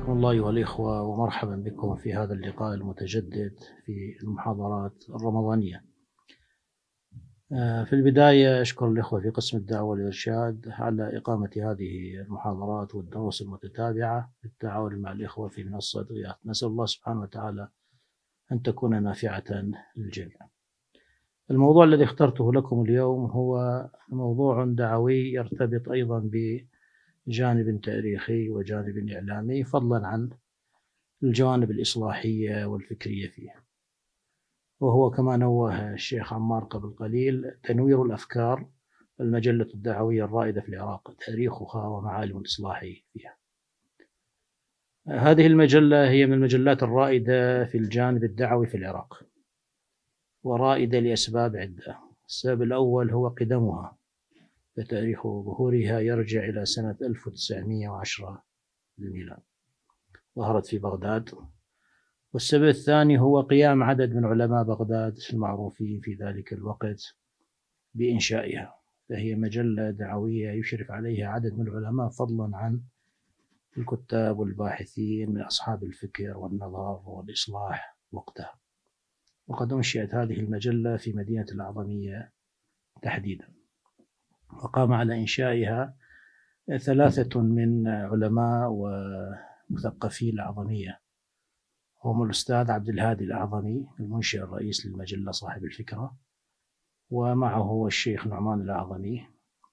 حياكم الله أيها الإخوة ومرحبا بكم في هذا اللقاء المتجدد في المحاضرات الرمضانية آه، في البداية أشكر الإخوة في قسم الدعوة والإرشاد على إقامة هذه المحاضرات والدروس المتتابعة بالتعاون مع الإخوة في منصة غياث نسأل الله سبحانه وتعالى أن تكون نافعة للجميع الموضوع الذي اخترته لكم اليوم هو موضوع دعوي يرتبط أيضا ب جانب تاريخي وجانب إعلامي فضلا عن الجوانب الإصلاحية والفكرية فيه وهو كما نوه الشيخ عمار قبل قليل تنوير الأفكار المجلة الدعوية الرائدة في العراق تاريخها ومعالم الإصلاح فيها هذه المجلة هي من المجلات الرائدة في الجانب الدعوي في العراق ورائدة لأسباب عدة السبب الأول هو قدمها فتاريخ ظهورها يرجع إلى سنة 1910 للميلاد ظهرت في بغداد والسبب الثاني هو قيام عدد من علماء بغداد المعروفين في ذلك الوقت بإنشائها فهي مجلة دعوية يشرف عليها عدد من العلماء فضلا عن الكتاب والباحثين من أصحاب الفكر والنظر والإصلاح وقتها وقد أنشئت هذه المجلة في مدينة الأعظمية تحديداً وقام على إنشائها ثلاثة من علماء ومثقفين الأعظمية هم الأستاذ عبد الهادي الأعظمي المنشئ الرئيس للمجلة صاحب الفكرة ومعه الشيخ نعمان الأعظمي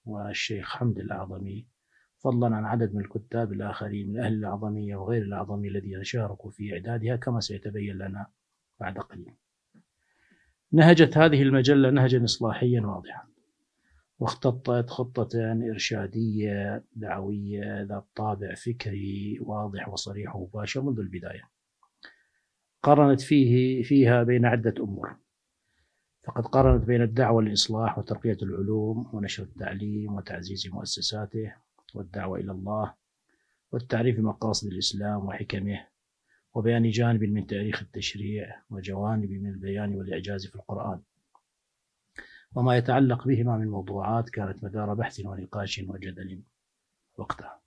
والشيخ حمد الأعظمي فضلا عن عدد من الكتاب الآخرين من أهل الأعظمية وغير الأعظمية الذين شاركوا في إعدادها كما سيتبين لنا بعد قليل نهجت هذه المجلة نهجا إصلاحيا واضحا واختطت خطة إرشادية دعوية ذات طابع فكري واضح وصريح ومباشر منذ البداية قارنت فيه فيها بين عدة أمور فقد قارنت بين الدعوة للإصلاح وترقية العلوم ونشر التعليم وتعزيز مؤسساته والدعوة إلى الله والتعريف بمقاصد الإسلام وحكمه وبيان جانب من تاريخ التشريع وجوانب من البيان والإعجاز في القرآن وما يتعلق بهما من موضوعات كانت مدار بحث ونقاش وجدل وقتها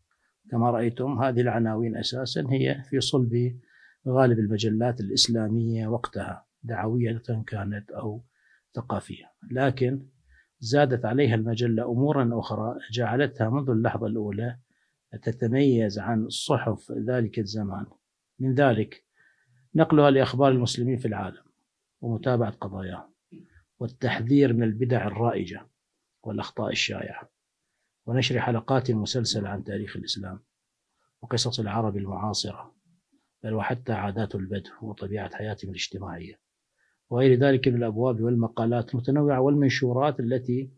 كما رأيتم هذه العناوين أساسا هي في صلب غالب المجلات الإسلامية وقتها دعوية كانت أو ثقافية لكن زادت عليها المجلة أمورا أخرى جعلتها منذ اللحظة الأولى تتميز عن صحف ذلك الزمان من ذلك نقلها لأخبار المسلمين في العالم ومتابعة قضاياهم والتحذير من البدع الرائجة والأخطاء الشائعة ونشر حلقات مسلسلة عن تاريخ الإسلام وقصص العرب المعاصرة بل وحتى عادات البدو وطبيعة حياتهم الاجتماعية وغير ذلك من الأبواب والمقالات المتنوعة والمنشورات التي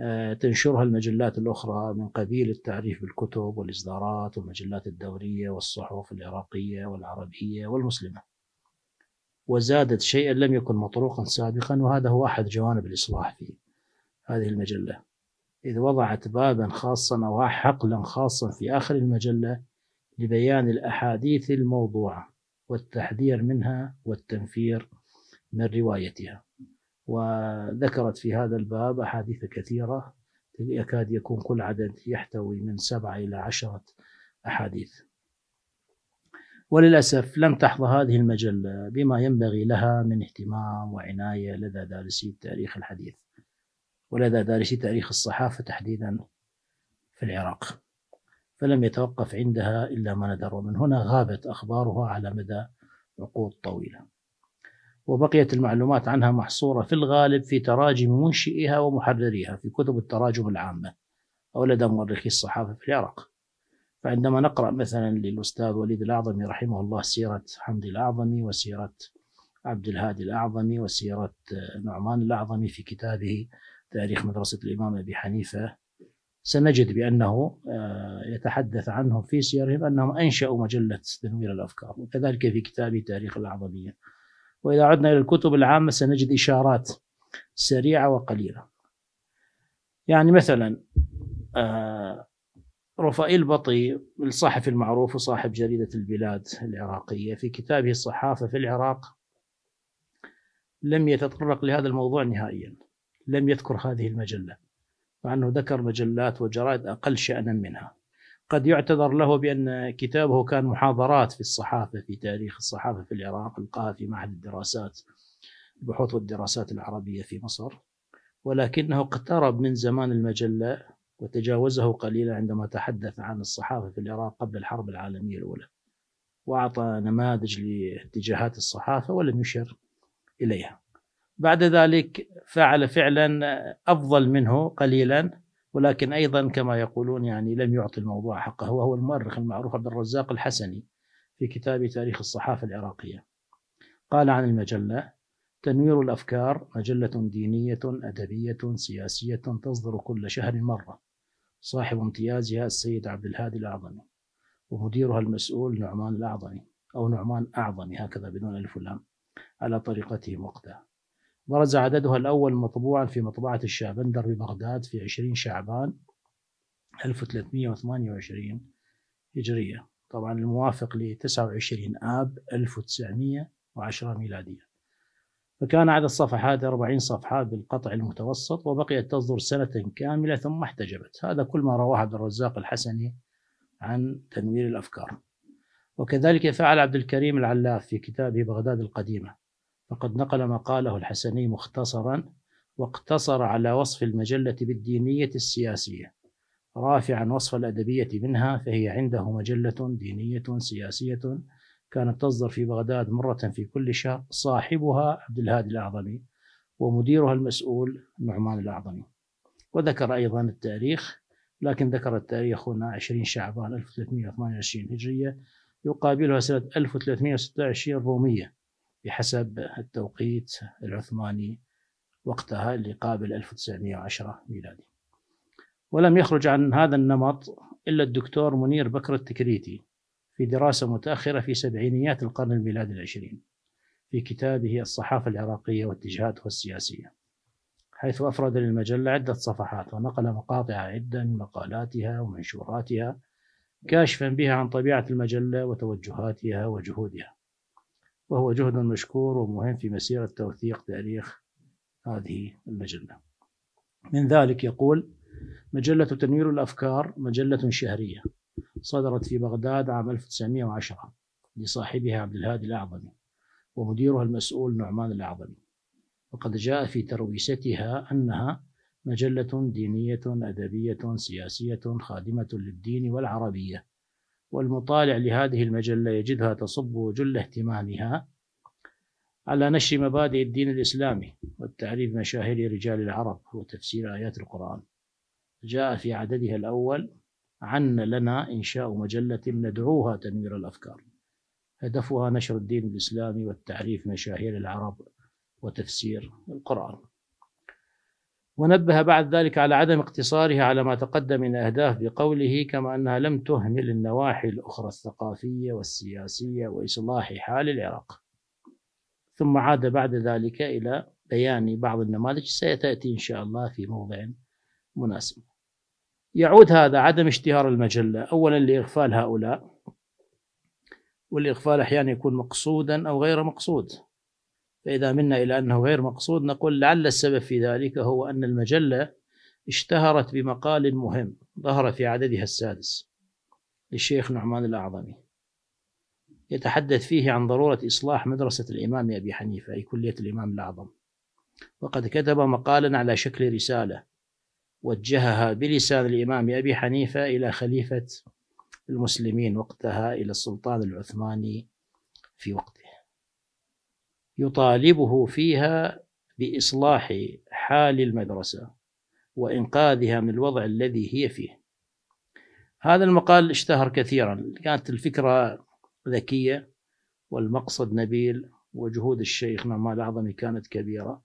آه، تنشرها المجلات الأخرى من قبيل التعريف بالكتب والإصدارات والمجلات الدورية والصحف العراقية والعربية والمسلمة وزادت شيئا لم يكن مطروقا سابقا وهذا هو أحد جوانب الإصلاح في هذه المجلة إذ وضعت بابا خاصا أو حقلا خاصا في آخر المجلة لبيان الأحاديث الموضوعة والتحذير منها والتنفير من روايتها وذكرت في هذا الباب أحاديث كثيرة يكاد يكون كل عدد يحتوي من سبعة إلى عشرة أحاديث وللأسف لم تحظى هذه المجلة بما ينبغي لها من اهتمام وعناية لدى دارسي التاريخ الحديث ولدى دارسي تاريخ الصحافة تحديدا في العراق فلم يتوقف عندها إلا ما ندر ومن هنا غابت أخبارها على مدى عقود طويلة وبقيت المعلومات عنها محصورة في الغالب في تراجم منشئها ومحرريها في كتب التراجم العامة أو لدى مؤرخي الصحافة في العراق فعندما نقرأ مثلا للأستاذ وليد الأعظمي رحمه الله سيرة حمدي الأعظمي وسيرة عبد الهادي الأعظمي وسيرة نعمان الأعظمي في كتابه تاريخ مدرسة الإمام أبي حنيفة سنجد بأنه آه، يتحدث عنهم في سيرهم أنهم أنشأوا مجلة تنوير الأفكار وكذلك في كتابه تاريخ الأعظمية وإذا عدنا إلى الكتب العامة سنجد إشارات سريعة وقليلة يعني مثلا آه رفائيل بطي الصحفي المعروف وصاحب جريدة البلاد العراقية في كتابه الصحافة في العراق لم يتطرق لهذا الموضوع نهائيا لم يذكر هذه المجلة مع أنه ذكر مجلات وجرائد أقل شأنا منها قد يعتذر له بأن كتابه كان محاضرات في الصحافة في تاريخ الصحافة في العراق ألقاها في معهد الدراسات البحوث والدراسات العربية في مصر ولكنه اقترب من زمان المجلة وتجاوزه قليلا عندما تحدث عن الصحافة في العراق قبل الحرب العالمية الأولى وأعطى نماذج لاتجاهات الصحافة ولم يشر إليها بعد ذلك فعل فعلا أفضل منه قليلا ولكن أيضا كما يقولون يعني لم يعطي الموضوع حقه وهو المؤرخ المعروف عبد الرزاق الحسني في كتاب تاريخ الصحافة العراقية قال عن المجلة تنوير الأفكار مجلة دينية أدبية سياسية تصدر كل شهر مرة صاحب امتيازها السيد عبد الهادي الأعظمي ومديرها المسؤول نعمان الأعظمي أو نعمان أعظمي هكذا بدون ألف ولام على طريقته وقتها برز عددها الأول مطبوعا في مطبعة الشابندر ببغداد في 20 شعبان 1328 هجرية طبعا الموافق ل 29 آب 1910 ميلادية فكان عدد الصفحات 40 صفحة بالقطع المتوسط وبقيت تصدر سنة كاملة ثم احتجبت هذا كل ما رواه عبد الرزاق الحسني عن تنوير الأفكار وكذلك فعل عبد الكريم العلاف في كتابه بغداد القديمة فقد نقل ما قاله الحسني مختصرا واقتصر على وصف المجلة بالدينية السياسية رافعا وصف الأدبية منها فهي عنده مجلة دينية سياسية كانت تصدر في بغداد مرة في كل شهر صاحبها عبد الهادي الأعظمي ومديرها المسؤول نعمان الأعظمي وذكر أيضا التاريخ لكن ذكر التاريخ هنا 20 شعبان 1328 هجرية يقابلها سنة 1326 رومية بحسب التوقيت العثماني وقتها اللي قابل 1910 ميلادي ولم يخرج عن هذا النمط إلا الدكتور منير بكر التكريتي في دراسة متأخرة في سبعينيات القرن الميلادي العشرين في كتابه الصحافة العراقية واتجاهاتها السياسية حيث أفرد للمجلة عدة صفحات ونقل مقاطع عدة من مقالاتها ومنشوراتها كاشفا بها عن طبيعة المجلة وتوجهاتها وجهودها وهو جهد مشكور ومهم في مسيرة توثيق تاريخ هذه المجلة من ذلك يقول مجلة تنوير الأفكار مجلة شهرية صدرت في بغداد عام 1910 لصاحبها عبد الهادي الأعظمي ومديرها المسؤول نعمان الأعظمي وقد جاء في ترويستها أنها مجلة دينية أدبية سياسية خادمة للدين والعربية والمطالع لهذه المجلة يجدها تصب جل اهتمامها على نشر مبادئ الدين الإسلامي والتعريف مشاهير رجال العرب وتفسير آيات القرآن جاء في عددها الأول عنا لنا إنشاء مجلة ندعوها تنوير الأفكار هدفها نشر الدين الإسلامي والتعريف مشاهير العرب وتفسير القرآن ونبه بعد ذلك على عدم اقتصارها على ما تقدم من أهداف بقوله كما أنها لم تهمل النواحي الأخرى الثقافية والسياسية وإصلاح حال العراق ثم عاد بعد ذلك إلى بيان بعض النماذج سيتأتي إن شاء الله في موضع مناسب يعود هذا عدم اشتهار المجلة أولا لإغفال هؤلاء والإغفال أحيانا يكون مقصودا أو غير مقصود فإذا منا إلى أنه غير مقصود نقول لعل السبب في ذلك هو أن المجلة اشتهرت بمقال مهم ظهر في عددها السادس للشيخ نعمان الأعظمي يتحدث فيه عن ضرورة إصلاح مدرسة الإمام أبي حنيفة أي كلية الإمام الأعظم وقد كتب مقالا على شكل رسالة وجهها بلسان الإمام أبي حنيفة إلى خليفة المسلمين وقتها إلى السلطان العثماني في وقته يطالبه فيها بإصلاح حال المدرسة وإنقاذها من الوضع الذي هي فيه هذا المقال اشتهر كثيرا كانت الفكرة ذكية والمقصد نبيل وجهود الشيخ نعمان الأعظمي كانت كبيرة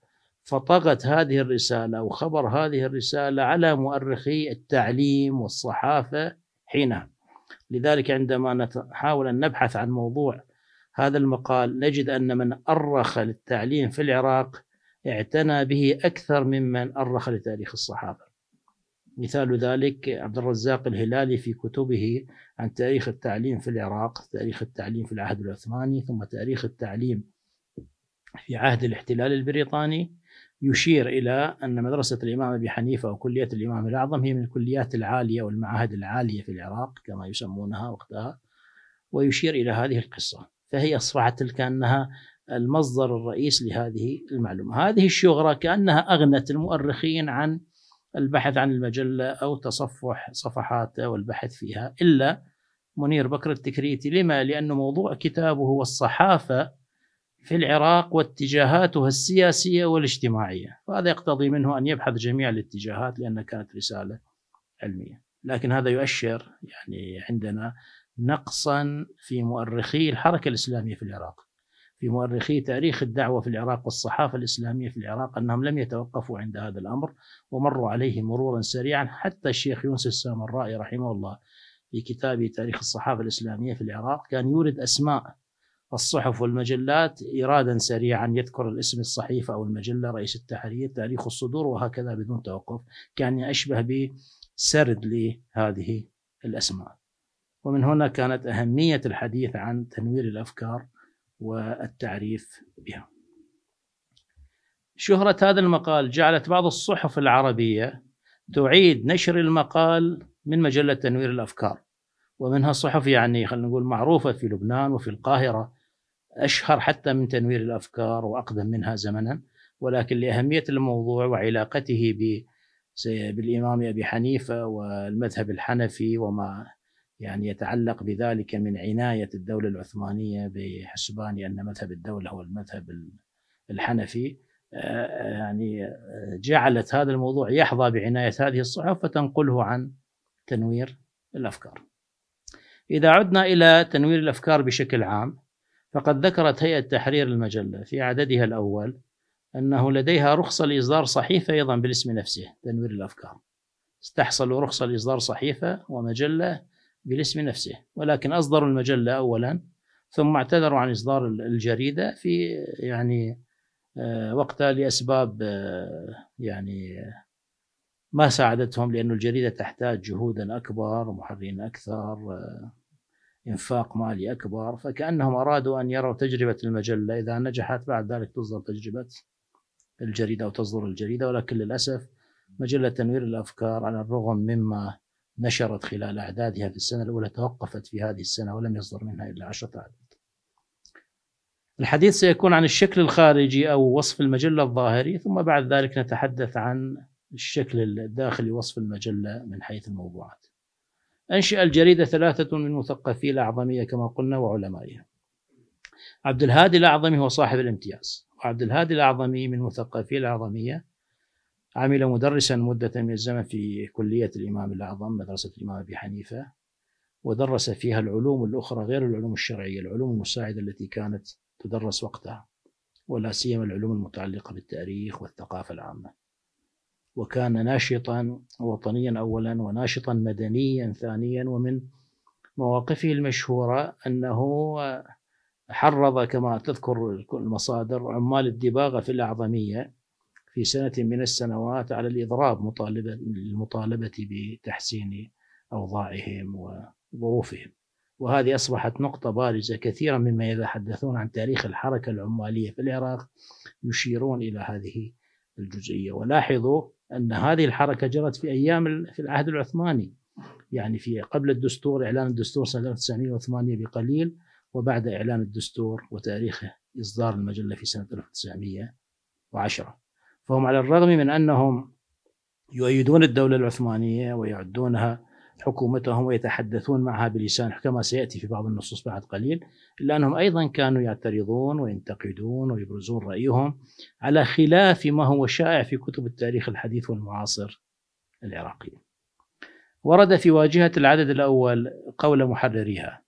فطغت هذه الرسالة أو خبر هذه الرسالة على مؤرخي التعليم والصحافة حينها لذلك عندما نحاول أن نبحث عن موضوع هذا المقال نجد أن من أرخ للتعليم في العراق اعتنى به أكثر ممن أرخ لتاريخ الصحافه مثال ذلك عبد الرزاق الهلالي في كتبه عن تاريخ التعليم في العراق تاريخ التعليم في العهد العثماني ثم تاريخ التعليم في عهد الاحتلال البريطاني يشير إلى أن مدرسة الإمام أبي حنيفة وكلية الإمام الأعظم هي من الكليات العالية والمعاهد العالية في العراق كما يسمونها وقتها ويشير إلى هذه القصة فهي أصبحت كأنها المصدر الرئيس لهذه المعلومة هذه الشهرة كأنها أغنت المؤرخين عن البحث عن المجلة أو تصفح صفحاته والبحث فيها إلا منير بكر التكريتي لما؟ لأن موضوع كتابه هو الصحافة في العراق واتجاهاتها السياسية والاجتماعية وهذا يقتضي منه أن يبحث جميع الاتجاهات لأنها كانت رسالة علمية لكن هذا يؤشر يعني عندنا نقصا في مؤرخي الحركة الإسلامية في العراق في مؤرخي تاريخ الدعوة في العراق والصحافة الإسلامية في العراق أنهم لم يتوقفوا عند هذا الأمر ومروا عليه مرورا سريعا حتى الشيخ يونس السامرائي رحمه الله في كتابه تاريخ الصحافة الإسلامية في العراق كان يورد أسماء الصحف والمجلات إيرادا سريعا يذكر الاسم الصحيفة أو المجلة رئيس التحرير تاريخ الصدور وهكذا بدون توقف كان أشبه بسرد لهذه الأسماء ومن هنا كانت أهمية الحديث عن تنوير الأفكار والتعريف بها شهرة هذا المقال جعلت بعض الصحف العربية تعيد نشر المقال من مجلة تنوير الأفكار ومنها صحف يعني خلينا نقول معروفة في لبنان وفي القاهرة أشهر حتى من تنوير الأفكار وأقدم منها زمنا ولكن لأهمية الموضوع وعلاقته بالإمام أبي حنيفة والمذهب الحنفي وما يعني يتعلق بذلك من عناية الدولة العثمانية بحسبان أن مذهب الدولة هو المذهب الحنفي آه، آه، يعني آه، جعلت هذا الموضوع يحظى بعناية هذه الصحف فتنقله عن تنوير الأفكار إذا عدنا إلى تنوير الأفكار بشكل عام فقد ذكرت هيئة تحرير المجلة في عددها الأول أنه لديها رخصة لإصدار صحيفة أيضا بالاسم نفسه تنوير الأفكار استحصلوا رخصة لإصدار صحيفة ومجلة بالاسم نفسه ولكن أصدروا المجلة أولا ثم اعتذروا عن إصدار الجريدة في يعني آه، وقتها لأسباب آه، يعني آه، ما ساعدتهم لأن الجريدة تحتاج جهودا أكبر ومحررين أكثر إنفاق مالي أكبر فكأنهم أرادوا أن يروا تجربة المجلة إذا نجحت بعد ذلك تصدر تجربة الجريدة أو تصدر الجريدة ولكن للأسف مجلة تنوير الأفكار على الرغم مما نشرت خلال أعدادها في السنة الأولى توقفت في هذه السنة ولم يصدر منها إلا عشرة أعداد الحديث سيكون عن الشكل الخارجي أو وصف المجلة الظاهري ثم بعد ذلك نتحدث عن الشكل الداخلي وصف المجلة من حيث الموضوعات أنشئ الجريدة ثلاثة من مثقفي الأعظمية كما قلنا وعلمائها عبد الهادي الأعظمي هو صاحب الامتياز وعبد الهادي الأعظمي من مثقفي الأعظمية عمل مدرسا مدة من الزمن في كلية الإمام الأعظم مدرسة الإمام أبي حنيفة ودرس فيها العلوم الأخرى غير العلوم الشرعية العلوم المساعدة التي كانت تدرس وقتها ولا سيما العلوم المتعلقة بالتاريخ والثقافة العامة وكان ناشطا وطنيا أولا وناشطا مدنيا ثانيا ومن مواقفه المشهورة أنه حرض كما تذكر المصادر عمال الدباغة في الأعظمية في سنة من السنوات على الإضراب مطالبة المطالبة بتحسين أوضاعهم وظروفهم وهذه أصبحت نقطة بارزة كثيرا مما يتحدثون عن تاريخ الحركة العمالية في العراق يشيرون إلى هذه الجزئية ولاحظوا ان هذه الحركه جرت في ايام في العهد العثماني يعني في قبل الدستور اعلان الدستور سنه 1908 بقليل وبعد اعلان الدستور وتاريخه اصدار المجله في سنه 1910 فهم على الرغم من انهم يؤيدون الدوله العثمانيه ويعدونها حكومتهم ويتحدثون معها بلسان كما سياتي في بعض النصوص بعد قليل الا انهم ايضا كانوا يعترضون وينتقدون ويبرزون رايهم على خلاف ما هو شائع في كتب التاريخ الحديث والمعاصر العراقي. ورد في واجهه العدد الاول قول محرريها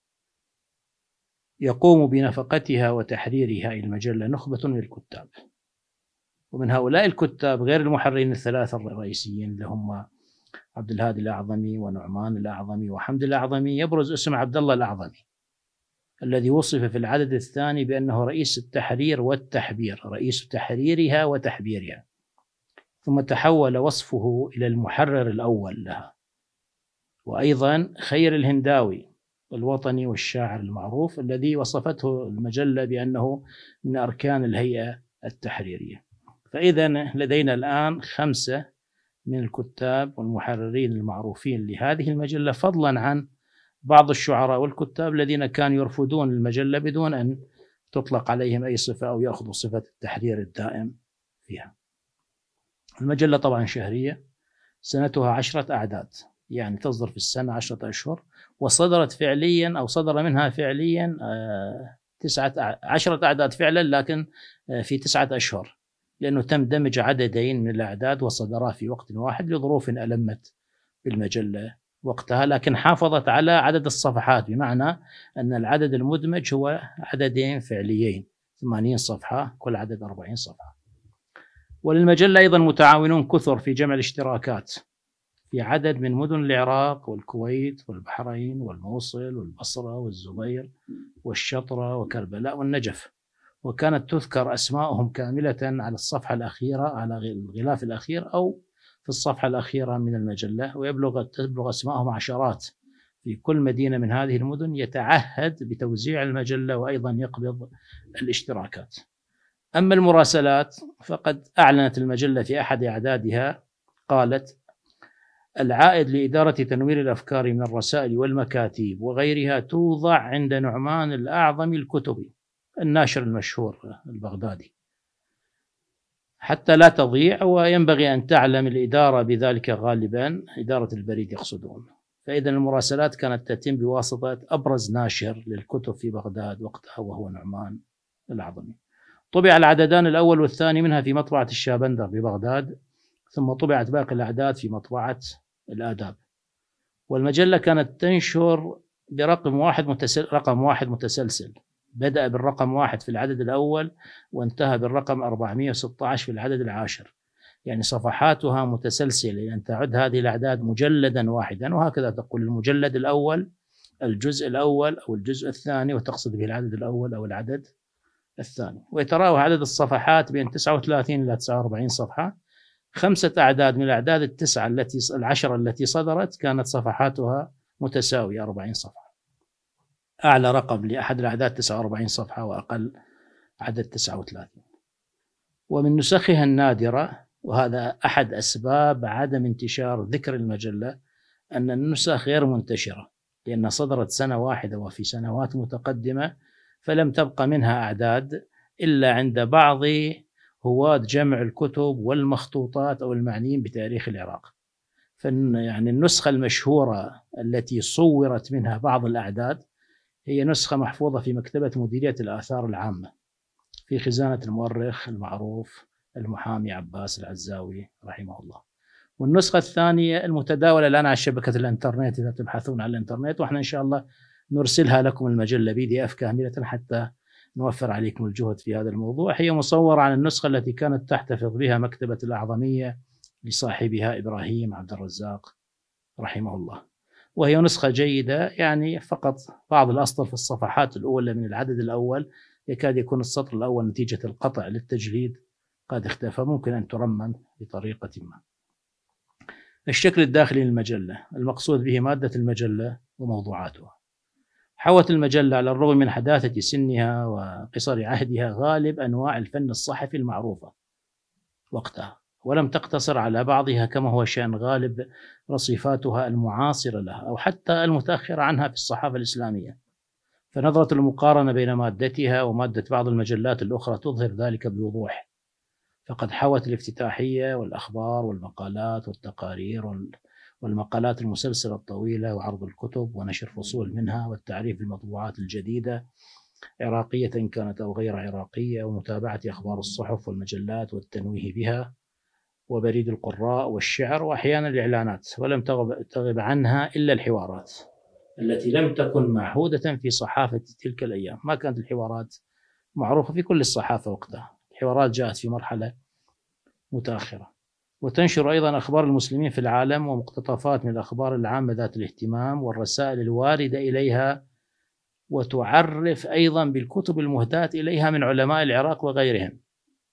يقوم بنفقتها وتحريرها المجله نخبه من الكتاب. ومن هؤلاء الكتاب غير المحررين الثلاثه الرئيسيين اللي هم عبد الهادي الاعظمي ونعمان الاعظمي وحمد الاعظمي يبرز اسم عبد الله الاعظمي الذي وصف في العدد الثاني بانه رئيس التحرير والتحبير، رئيس تحريرها وتحبيرها. ثم تحول وصفه الى المحرر الاول لها. وايضا خير الهنداوي الوطني والشاعر المعروف الذي وصفته المجله بانه من اركان الهيئه التحريريه. فاذا لدينا الان خمسه من الكتاب والمحررين المعروفين لهذه المجلة فضلا عن بعض الشعراء والكتاب الذين كانوا يرفضون المجلة بدون أن تطلق عليهم أي صفة أو يأخذوا صفة التحرير الدائم فيها المجلة طبعا شهرية سنتها عشرة أعداد يعني تصدر في السنة عشرة أشهر وصدرت فعليا أو صدر منها فعليا آه، تسعة عشرة أعداد فعلا لكن آه، في تسعة أشهر لأنه تم دمج عددين من الأعداد وصدرا في وقت واحد لظروف ألمت بالمجلة وقتها لكن حافظت على عدد الصفحات بمعنى أن العدد المدمج هو عددين فعليين 80 صفحة كل عدد 40 صفحة وللمجلة أيضا متعاونون كثر في جمع الاشتراكات في عدد من مدن العراق والكويت والبحرين والموصل والبصرة والزبير والشطرة وكربلاء والنجف وكانت تذكر أسماءهم كاملة على الصفحة الأخيرة على الغلاف الأخير أو في الصفحة الأخيرة من المجلة ويبلغ تبلغ أسماءهم عشرات في كل مدينة من هذه المدن يتعهد بتوزيع المجلة وأيضا يقبض الاشتراكات أما المراسلات فقد أعلنت المجلة في أحد أعدادها قالت العائد لإدارة تنوير الأفكار من الرسائل والمكاتيب وغيرها توضع عند نعمان الأعظم الكتبي الناشر المشهور البغدادي حتى لا تضيع وينبغي أن تعلم الإدارة بذلك غالبا إدارة البريد يقصدون فإذا المراسلات كانت تتم بواسطة أبرز ناشر للكتب في بغداد وقتها وهو نعمان العظمي طبع العددان الأول والثاني منها في مطبعة الشابندر ببغداد ثم طبعت باقي الأعداد في مطبعة الآداب والمجلة كانت تنشر برقم واحد متسل رقم واحد متسلسل بدأ بالرقم واحد في العدد الأول وانتهى بالرقم 416 في العدد العاشر يعني صفحاتها متسلسلة لأن يعني تعد هذه الأعداد مجلدا واحدا وهكذا تقول المجلد الأول الجزء الأول أو الجزء الثاني وتقصد به العدد الأول أو العدد الثاني ويتراوح عدد الصفحات بين 39 إلى 49 صفحة خمسة أعداد من الأعداد التسعة التي العشرة التي صدرت كانت صفحاتها متساوية 40 صفحة أعلى رقم لأحد الأعداد 49 صفحة وأقل عدد 39 ومن نسخها النادرة وهذا أحد أسباب عدم انتشار ذكر المجلة أن النسخ غير منتشرة لأن صدرت سنة واحدة وفي سنوات متقدمة فلم تبقى منها أعداد إلا عند بعض هواة جمع الكتب والمخطوطات أو المعنيين بتاريخ العراق فن يعني النسخة المشهورة التي صورت منها بعض الأعداد هي نسخة محفوظة في مكتبة مديرية الآثار العامة في خزانة المؤرخ المعروف المحامي عباس العزاوي رحمه الله والنسخة الثانية المتداولة الآن على شبكة الإنترنت إذا تبحثون على الإنترنت وإحنا إن شاء الله نرسلها لكم المجلة بي دي أف كاملة حتى نوفر عليكم الجهد في هذا الموضوع هي مصورة عن النسخة التي كانت تحتفظ بها مكتبة الأعظمية لصاحبها إبراهيم عبد الرزاق رحمه الله وهي نسخة جيدة يعني فقط بعض الأسطر في الصفحات الأولى من العدد الأول يكاد يكون السطر الأول نتيجة القطع للتجليد قد اختفى ممكن أن ترمم بطريقة ما الشكل الداخلي للمجلة المقصود به مادة المجلة وموضوعاتها حوت المجلة على الرغم من حداثة سنها وقصر عهدها غالب أنواع الفن الصحفي المعروفة وقتها ولم تقتصر على بعضها كما هو شأن غالب رصيفاتها المعاصرة لها أو حتى المتأخرة عنها في الصحافة الإسلامية فنظرة المقارنة بين مادتها ومادة بعض المجلات الأخرى تظهر ذلك بوضوح فقد حوت الافتتاحية والأخبار والمقالات والتقارير والمقالات المسلسلة الطويلة وعرض الكتب ونشر فصول منها والتعريف بالمطبوعات الجديدة عراقية كانت أو غير عراقية ومتابعة أخبار الصحف والمجلات والتنويه بها وبريد القراء والشعر وأحيانا الإعلانات ولم تغب, تغب عنها إلا الحوارات التي لم تكن معهودة في صحافة تلك الأيام ما كانت الحوارات معروفة في كل الصحافة وقتها الحوارات جاءت في مرحلة متأخرة وتنشر أيضا أخبار المسلمين في العالم ومقتطفات من الأخبار العامة ذات الاهتمام والرسائل الواردة إليها وتعرف أيضا بالكتب المهداة إليها من علماء العراق وغيرهم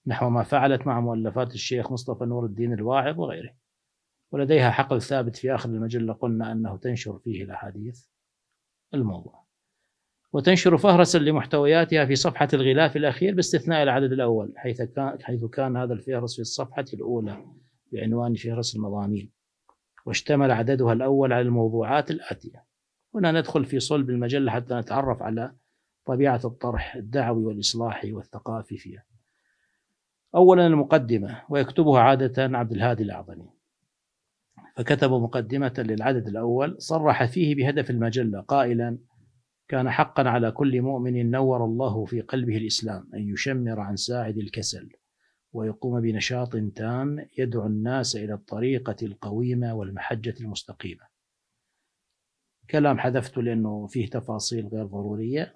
نحو ما فعلت مع مؤلفات الشيخ مصطفى نور الدين الواعظ وغيره ولديها حقل ثابت في آخر المجلة قلنا أنه تنشر فيه الأحاديث الموضوع وتنشر فهرسا لمحتوياتها في صفحة الغلاف الأخير باستثناء العدد الأول حيث كان, حيث كان هذا الفهرس في الصفحة الأولى بعنوان فهرس المضامين واشتمل عددها الأول على الموضوعات الآتية هنا ندخل في صلب المجلة حتى نتعرف على طبيعة الطرح الدعوي والإصلاحي والثقافي فيها أولا المقدمة ويكتبها عادة عبد الهادي الأعظمي فكتب مقدمة للعدد الأول صرح فيه بهدف المجلة قائلا كان حقا على كل مؤمن نور الله في قلبه الإسلام أن يشمر عن ساعد الكسل ويقوم بنشاط تام يدعو الناس إلى الطريقة القويمة والمحجة المستقيمة كلام حذفته لأنه فيه تفاصيل غير ضرورية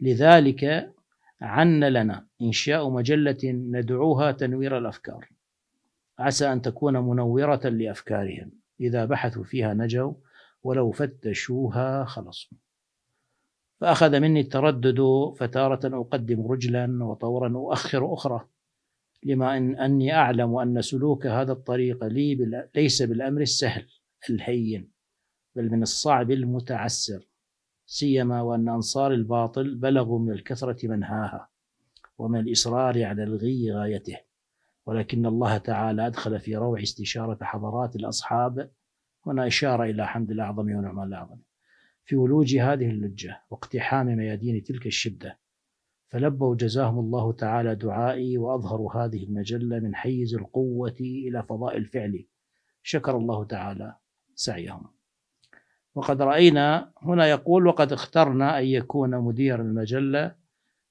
لذلك عنا لنا إنشاء مجلة ندعوها تنوير الأفكار عسى أن تكون منورة لأفكارهم إذا بحثوا فيها نجوا ولو فتشوها خلصوا فأخذ مني التردد فتارة أقدم رجلا وطورا أؤخر أخرى لما إن أني أعلم أن سلوك هذا الطريق لي ليس بالأمر السهل الهين بل من الصعب المتعسر سيما وأن أنصار الباطل بلغوا من الكثرة منهاها ومن الإصرار على الغي غايته ولكن الله تعالى أدخل في روع استشارة حضرات الأصحاب هنا إشارة إلى حمد الأعظم ونعم الأعظم في ولوج هذه اللجة واقتحام ميادين تلك الشدة فلبوا جزاهم الله تعالى دعائي وأظهروا هذه المجلة من حيز القوة إلى فضاء الفعل شكر الله تعالى سعيهم وقد رأينا هنا يقول وقد اخترنا أن يكون مدير المجلة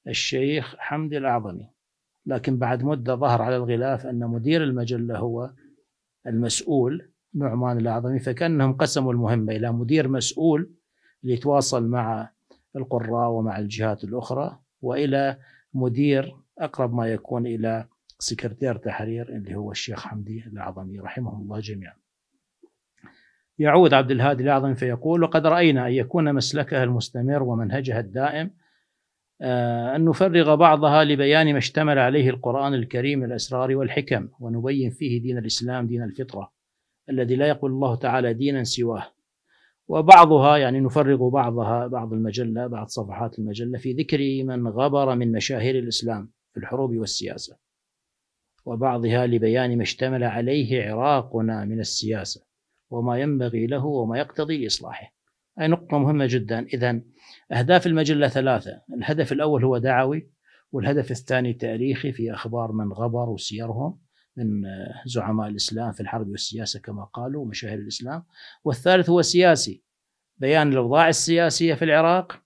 الشيخ حمدي الأعظمي لكن بعد مدة ظهر على الغلاف أن مدير المجلة هو المسؤول نعمان الأعظمي فكأنهم قسموا المهمة إلى مدير مسؤول ليتواصل مع القراء ومع الجهات الأخرى وإلى مدير أقرب ما يكون إلى سكرتير تحرير اللي هو الشيخ حمدي الأعظمي رحمه الله جميعاً يعود عبد الهادي الأعظم فيقول وقد رأينا أن يكون مسلكها المستمر ومنهجها الدائم آه، أن نفرغ بعضها لبيان ما اشتمل عليه القرآن الكريم من الأسرار والحكم ونبين فيه دين الإسلام دين الفطرة الذي لا يقول الله تعالى دينا سواه وبعضها يعني نفرغ بعضها بعض المجلة بعض صفحات المجلة في ذكر من غبر من مشاهير الإسلام في الحروب والسياسة وبعضها لبيان ما اشتمل عليه عراقنا من السياسة وما ينبغي له وما يقتضي لإصلاحه أي نقطة مهمة جدا إذا أهداف المجلة ثلاثة الهدف الأول هو دعوي والهدف الثاني تاريخي في أخبار من غبر وسيرهم من زعماء الإسلام في الحرب والسياسة كما قالوا ومشاهير الإسلام والثالث هو سياسي بيان الأوضاع السياسية في العراق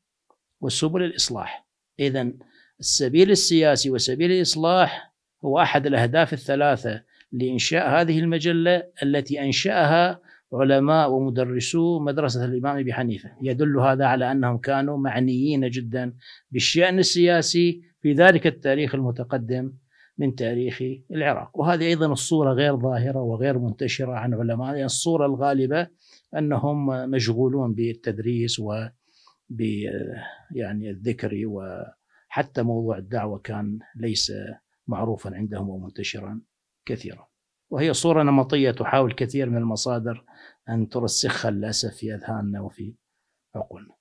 وسبل الإصلاح إذا السبيل السياسي وسبيل الإصلاح هو أحد الأهداف الثلاثة لإنشاء هذه المجلة التي أنشأها علماء ومدرسو مدرسة الإمام أبي حنيفة يدل هذا على أنهم كانوا معنيين جدا بالشأن السياسي في ذلك التاريخ المتقدم من تاريخ العراق وهذه أيضا الصورة غير ظاهرة وغير منتشرة عن علماء يعني الصورة الغالبة أنهم مشغولون بالتدريس و يعني الذكر وحتى موضوع الدعوة كان ليس معروفا عندهم ومنتشرا كثيرا وهي صورة نمطية تحاول كثير من المصادر أن ترسخها للأسف في أذهاننا وفي عقولنا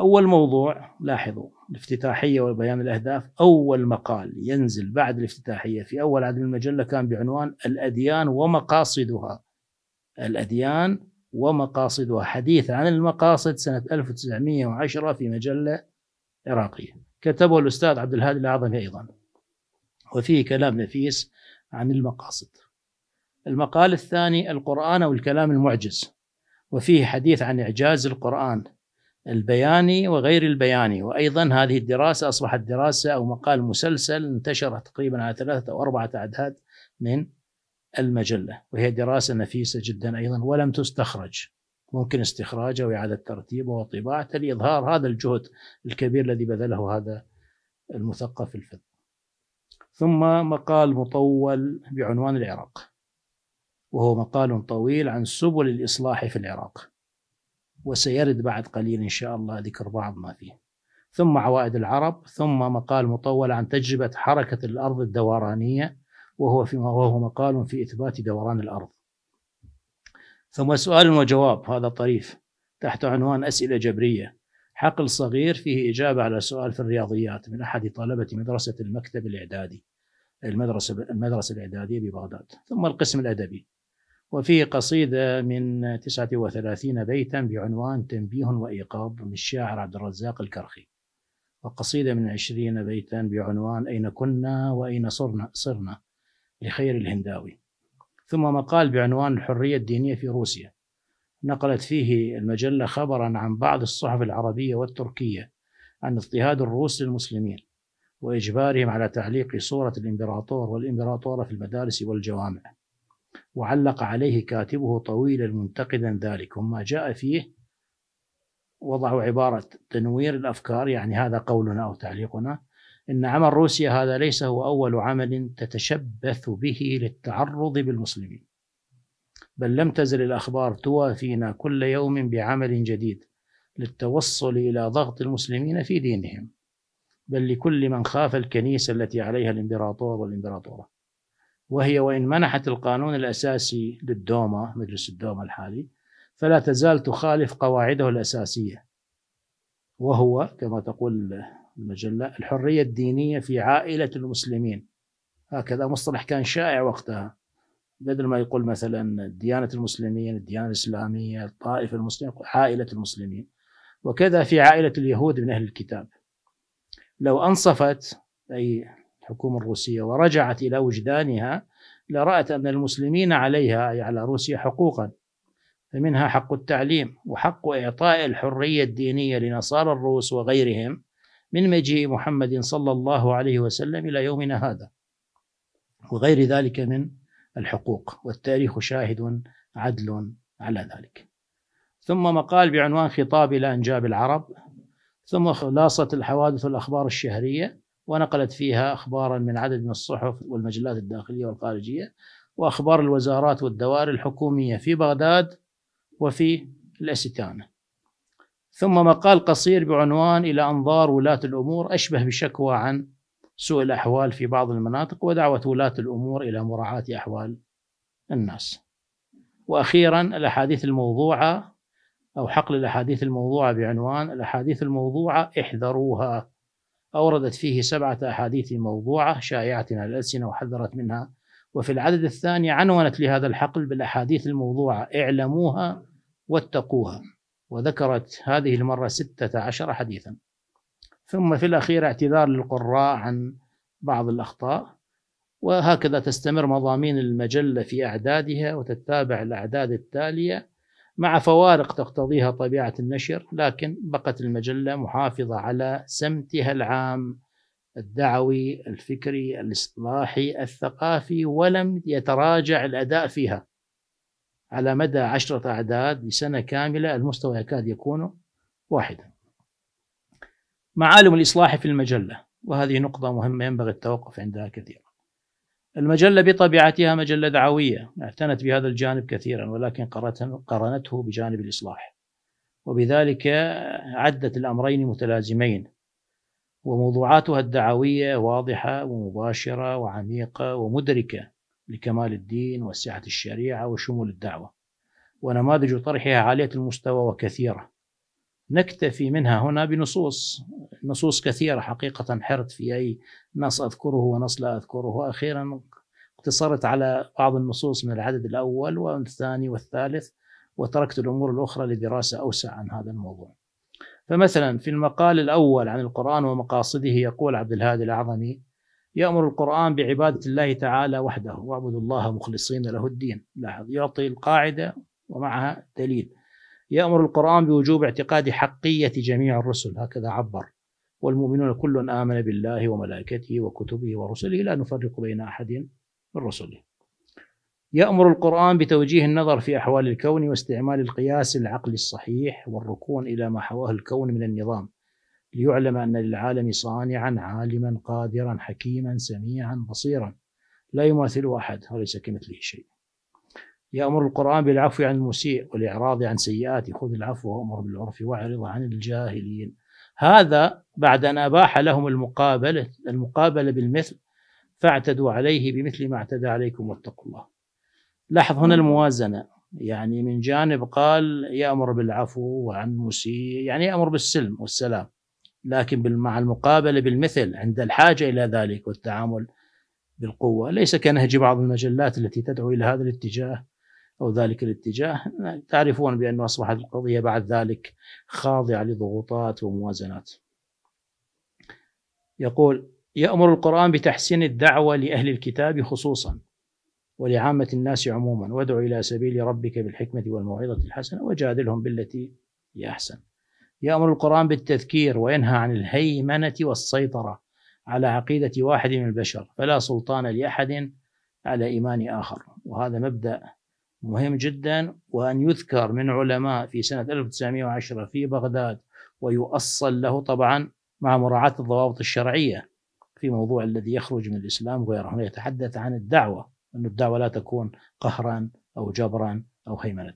أول موضوع لاحظوا الافتتاحية وبيان الأهداف أول مقال ينزل بعد الافتتاحية في أول عدد المجلة كان بعنوان الأديان ومقاصدها الأديان ومقاصدها حديث عن المقاصد سنة 1910 في مجلة عراقية كتبه الأستاذ عبد الهادي الأعظمي أيضا وفيه كلام نفيس عن المقاصد المقال الثاني القرآن والكلام المعجز وفيه حديث عن إعجاز القرآن البياني وغير البياني وأيضا هذه الدراسة أصبحت دراسة أو مقال مسلسل انتشر تقريبا على ثلاثة أو أربعة أعداد من المجلة وهي دراسة نفيسة جدا أيضا ولم تستخرج ممكن استخراجه وإعادة ترتيبه وطباعته لإظهار هذا الجهد الكبير الذي بذله هذا المثقف الفذ ثم مقال مطول بعنوان العراق وهو مقال طويل عن سبل الإصلاح في العراق وسيرد بعد قليل إن شاء الله ذكر بعض ما فيه ثم عوائد العرب ثم مقال مطول عن تجربة حركة الأرض الدورانية وهو في وهو مقال في إثبات دوران الأرض ثم سؤال وجواب هذا طريف تحت عنوان أسئلة جبرية حقل صغير فيه إجابة على سؤال في الرياضيات من أحد طلبة مدرسة المكتب الإعدادي المدرسة المدرسة الإعدادية ببغداد ثم القسم الأدبي وفيه قصيدة من 39 بيتا بعنوان تنبيه وإيقاظ من الشاعر عبد الرزاق الكرخي وقصيدة من 20 بيتا بعنوان أين كنا وأين صرنا صرنا لخير الهنداوي ثم مقال بعنوان الحرية الدينية في روسيا نقلت فيه المجلة خبرا عن بعض الصحف العربية والتركية عن اضطهاد الروس للمسلمين وإجبارهم على تعليق صورة الإمبراطور والإمبراطورة في المدارس والجوامع وعلق عليه كاتبه طويلا منتقدا ذلك وما جاء فيه وضعوا عبارة تنوير الأفكار يعني هذا قولنا أو تعليقنا إن عمل روسيا هذا ليس هو أول عمل تتشبث به للتعرض بالمسلمين بل لم تزل الأخبار توافينا كل يوم بعمل جديد للتوصل إلى ضغط المسلمين في دينهم بل لكل من خاف الكنيسة التي عليها الإمبراطور والإمبراطورة وهي وإن منحت القانون الأساسي للدوما مجلس الدوما الحالي فلا تزال تخالف قواعده الأساسية وهو كما تقول المجلة الحرية الدينية في عائلة المسلمين هكذا مصطلح كان شائع وقتها بدل ما يقول مثلا ديانة المسلمين الديانة الإسلامية الطائفة المسلمة عائلة المسلمين وكذا في عائلة اليهود من أهل الكتاب لو أنصفت أي الحكومة الروسية ورجعت إلى وجدانها لرأت أن المسلمين عليها أي على روسيا حقوقا فمنها حق التعليم وحق إعطاء الحرية الدينية لنصارى الروس وغيرهم من مجيء محمد صلى الله عليه وسلم إلى يومنا هذا وغير ذلك من الحقوق والتاريخ شاهد عدل على ذلك ثم مقال بعنوان خطاب إلى أنجاب العرب ثم خلاصة الحوادث والأخبار الشهرية ونقلت فيها أخبارا من عدد من الصحف والمجلات الداخلية والخارجية وأخبار الوزارات والدوائر الحكومية في بغداد وفي الأستانة ثم مقال قصير بعنوان إلى أنظار ولاة الأمور أشبه بشكوى عن سوء الأحوال في بعض المناطق ودعوة ولاة الأمور إلى مراعاة أحوال الناس وأخيرا الأحاديث الموضوعة أو حقل الأحاديث الموضوعة بعنوان الأحاديث الموضوعة احذروها أوردت فيه سبعة أحاديث موضوعة شائعة على الألسنة وحذرت منها وفي العدد الثاني عنونت لهذا الحقل بالأحاديث الموضوعة اعلموها واتقوها وذكرت هذه المرة ستة عشر حديثا ثم في الأخير اعتذار للقراء عن بعض الأخطاء وهكذا تستمر مضامين المجلة في أعدادها وتتابع الأعداد التالية مع فوارق تقتضيها طبيعة النشر لكن بقت المجلة محافظة على سمتها العام الدعوي الفكري الإصلاحي الثقافي ولم يتراجع الأداء فيها على مدى عشرة أعداد لسنة كاملة المستوى يكاد يكون واحدا معالم الإصلاح في المجلة وهذه نقطة مهمة ينبغي التوقف عندها كثيرا المجلة بطبيعتها مجلة دعوية اعتنت بهذا الجانب كثيرا ولكن قرنته بجانب الإصلاح وبذلك عدت الأمرين متلازمين وموضوعاتها الدعوية واضحة ومباشرة وعميقة ومدركة لكمال الدين وسعة الشريعة وشمول الدعوة ونماذج طرحها عالية المستوى وكثيرة نكتفي منها هنا بنصوص نصوص كثيرة حقيقة حرت في أي نص أذكره ونص لا أذكره أخيرا اقتصرت على بعض النصوص من العدد الأول والثاني والثالث وتركت الأمور الأخرى لدراسة أوسع عن هذا الموضوع فمثلا في المقال الأول عن القرآن ومقاصده يقول عبد الهادي الأعظمي يأمر القرآن بعبادة الله تعالى وحده واعبدوا الله مخلصين له الدين لاحظ يعطي القاعدة ومعها دليل يأمر القرآن بوجوب اعتقاد حقية جميع الرسل هكذا عبر والمؤمنون كل آمن بالله وملائكته وكتبه ورسله لا نفرق بين أحد من رسله يأمر القرآن بتوجيه النظر في أحوال الكون واستعمال القياس العقلي الصحيح والركون إلى ما حواه الكون من النظام ليعلم أن للعالم صانعا عالما قادرا حكيما سميعا بصيرا لا يماثله أحد وليس كمثله شيء يأمر القرآن بالعفو عن المسيء والإعراض عن سيئاته خذ العفو وأمر بالعرف وأعرض عن الجاهلين هذا بعد أن أباح لهم المقابلة المقابلة بالمثل فاعتدوا عليه بمثل ما اعتدى عليكم واتقوا الله لاحظ هنا الموازنة يعني من جانب قال يأمر بالعفو وعن المسيء يعني يأمر بالسلم والسلام لكن مع المقابلة بالمثل عند الحاجة إلى ذلك والتعامل بالقوة ليس كنهج بعض المجلات التي تدعو إلى هذا الاتجاه أو ذلك الاتجاه تعرفون بأن أصبحت القضية بعد ذلك خاضعة لضغوطات وموازنات يقول يأمر القرآن بتحسين الدعوة لأهل الكتاب خصوصا ولعامة الناس عموما وادع إلى سبيل ربك بالحكمة والموعظة الحسنة وجادلهم بالتي هي أحسن يأمر القرآن بالتذكير وينهى عن الهيمنة والسيطرة على عقيدة واحد من البشر فلا سلطان لأحد على إيمان آخر وهذا مبدأ مهم جدا وأن يذكر من علماء في سنة 1910 في بغداد ويؤصل له طبعا مع مراعاة الضوابط الشرعية في موضوع الذي يخرج من الإسلام وغيره هنا يتحدث عن الدعوة أن الدعوة لا تكون قهرا أو جبرا أو هيمنة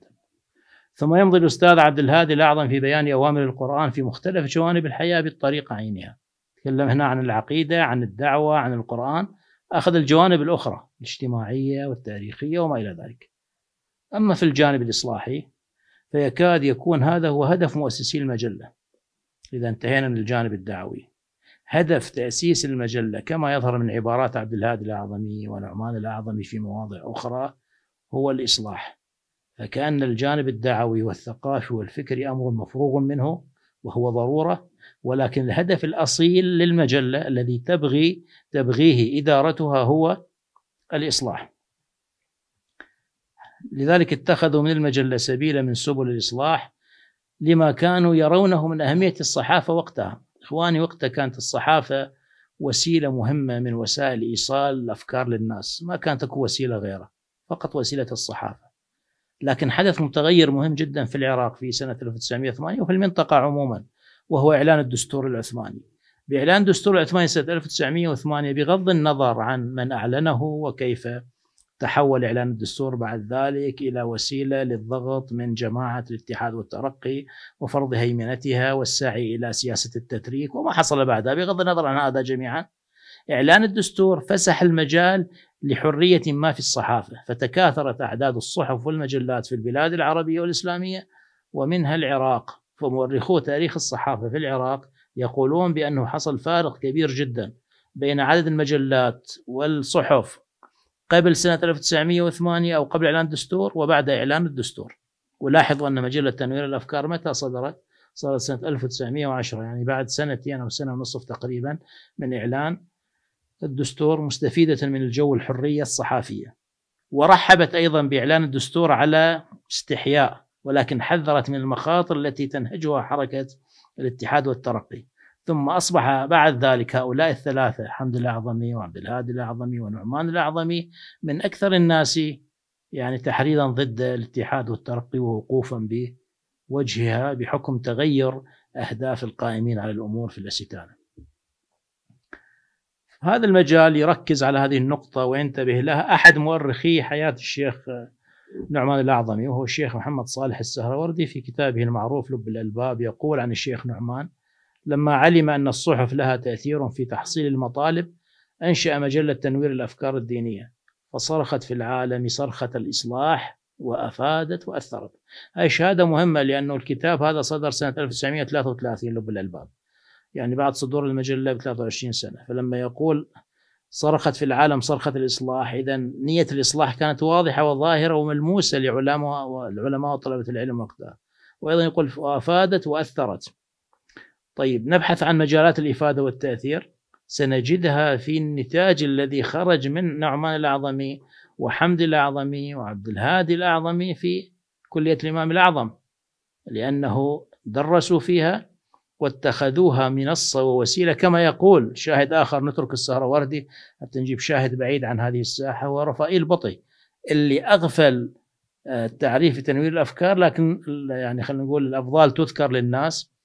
ثم يمضي الأستاذ عبد الهادي الأعظم في بيان أوامر القرآن في مختلف جوانب الحياة بالطريقة عينها تكلم هنا عن العقيدة عن الدعوة عن القرآن أخذ الجوانب الأخرى الاجتماعية والتاريخية وما إلى ذلك أما في الجانب الإصلاحي فيكاد يكون هذا هو هدف مؤسسي المجلة إذا انتهينا من الجانب الدعوي هدف تأسيس المجلة كما يظهر من عبارات عبد الهادي الأعظمي ونعمان الأعظمي في مواضع أخرى هو الإصلاح فكأن الجانب الدعوي والثقافي والفكري أمر مفروغ منه وهو ضرورة ولكن الهدف الأصيل للمجلة الذي تبغي تبغيه إدارتها هو الإصلاح لذلك اتخذوا من المجلة سبيلا من سبل الإصلاح لما كانوا يرونه من أهمية الصحافة وقتها إخواني وقتها كانت الصحافة وسيلة مهمة من وسائل إيصال الأفكار للناس ما كانت أكو وسيلة غيرها فقط وسيلة الصحافة لكن حدث متغير مهم جدا في العراق في سنة 1908 وفي المنطقة عموما وهو إعلان الدستور العثماني بإعلان الدستور العثماني سنة 1908 بغض النظر عن من أعلنه وكيف تحول إعلان الدستور بعد ذلك إلى وسيلة للضغط من جماعة الاتحاد والترقي وفرض هيمنتها والسعي إلى سياسة التتريك وما حصل بعدها بغض النظر عن هذا جميعا إعلان الدستور فسح المجال لحرية ما في الصحافة فتكاثرت أعداد الصحف والمجلات في البلاد العربية والإسلامية ومنها العراق فمؤرخو تاريخ الصحافة في العراق يقولون بأنه حصل فارق كبير جدا بين عدد المجلات والصحف قبل سنة 1908 أو قبل إعلان الدستور وبعد إعلان الدستور ولاحظوا أن مجلة تنوير الأفكار متى صدرت؟ صدرت سنة 1910 يعني بعد سنتين أو سنة ونصف تقريبا من إعلان الدستور مستفيدة من الجو الحرية الصحافية ورحبت أيضا بإعلان الدستور على استحياء ولكن حذرت من المخاطر التي تنهجها حركة الاتحاد والترقي ثم أصبح بعد ذلك هؤلاء الثلاثة حمد الأعظمي وعبد الهادي الأعظمي ونعمان الأعظمي من أكثر الناس يعني تحريضا ضد الاتحاد والترقي ووقوفا بوجهها بحكم تغير أهداف القائمين على الأمور في الأستانة هذا المجال يركز على هذه النقطة وينتبه لها أحد مؤرخي حياة الشيخ نعمان الأعظمي وهو الشيخ محمد صالح السهروردي في كتابه المعروف لب الألباب يقول عن الشيخ نعمان لما علم أن الصحف لها تأثير في تحصيل المطالب أنشأ مجلة تنوير الأفكار الدينية فصرخت في العالم صرخة الإصلاح وأفادت وأثرت هذه شهادة مهمة لأنه الكتاب هذا صدر سنة 1933 لب الألباب يعني بعد صدور المجلة ب 23 سنة فلما يقول صرخت في العالم صرخة الإصلاح إذا نية الإصلاح كانت واضحة وظاهرة وملموسة لعلماء وطلبة العلم وقتها وأيضا يقول وأفادت وأثرت طيب نبحث عن مجالات الإفادة والتأثير سنجدها في النتاج الذي خرج من نعمان الأعظمي وحمد الأعظمي وعبد الهادي الأعظمي في كلية الإمام الأعظم لأنه درسوا فيها واتخذوها منصة ووسيلة كما يقول شاهد آخر نترك السهرة وردي حتى نجيب شاهد بعيد عن هذه الساحة هو رفائيل بطي اللي أغفل آه، تعريف تنوير الأفكار لكن يعني خلينا نقول الأفضال تذكر للناس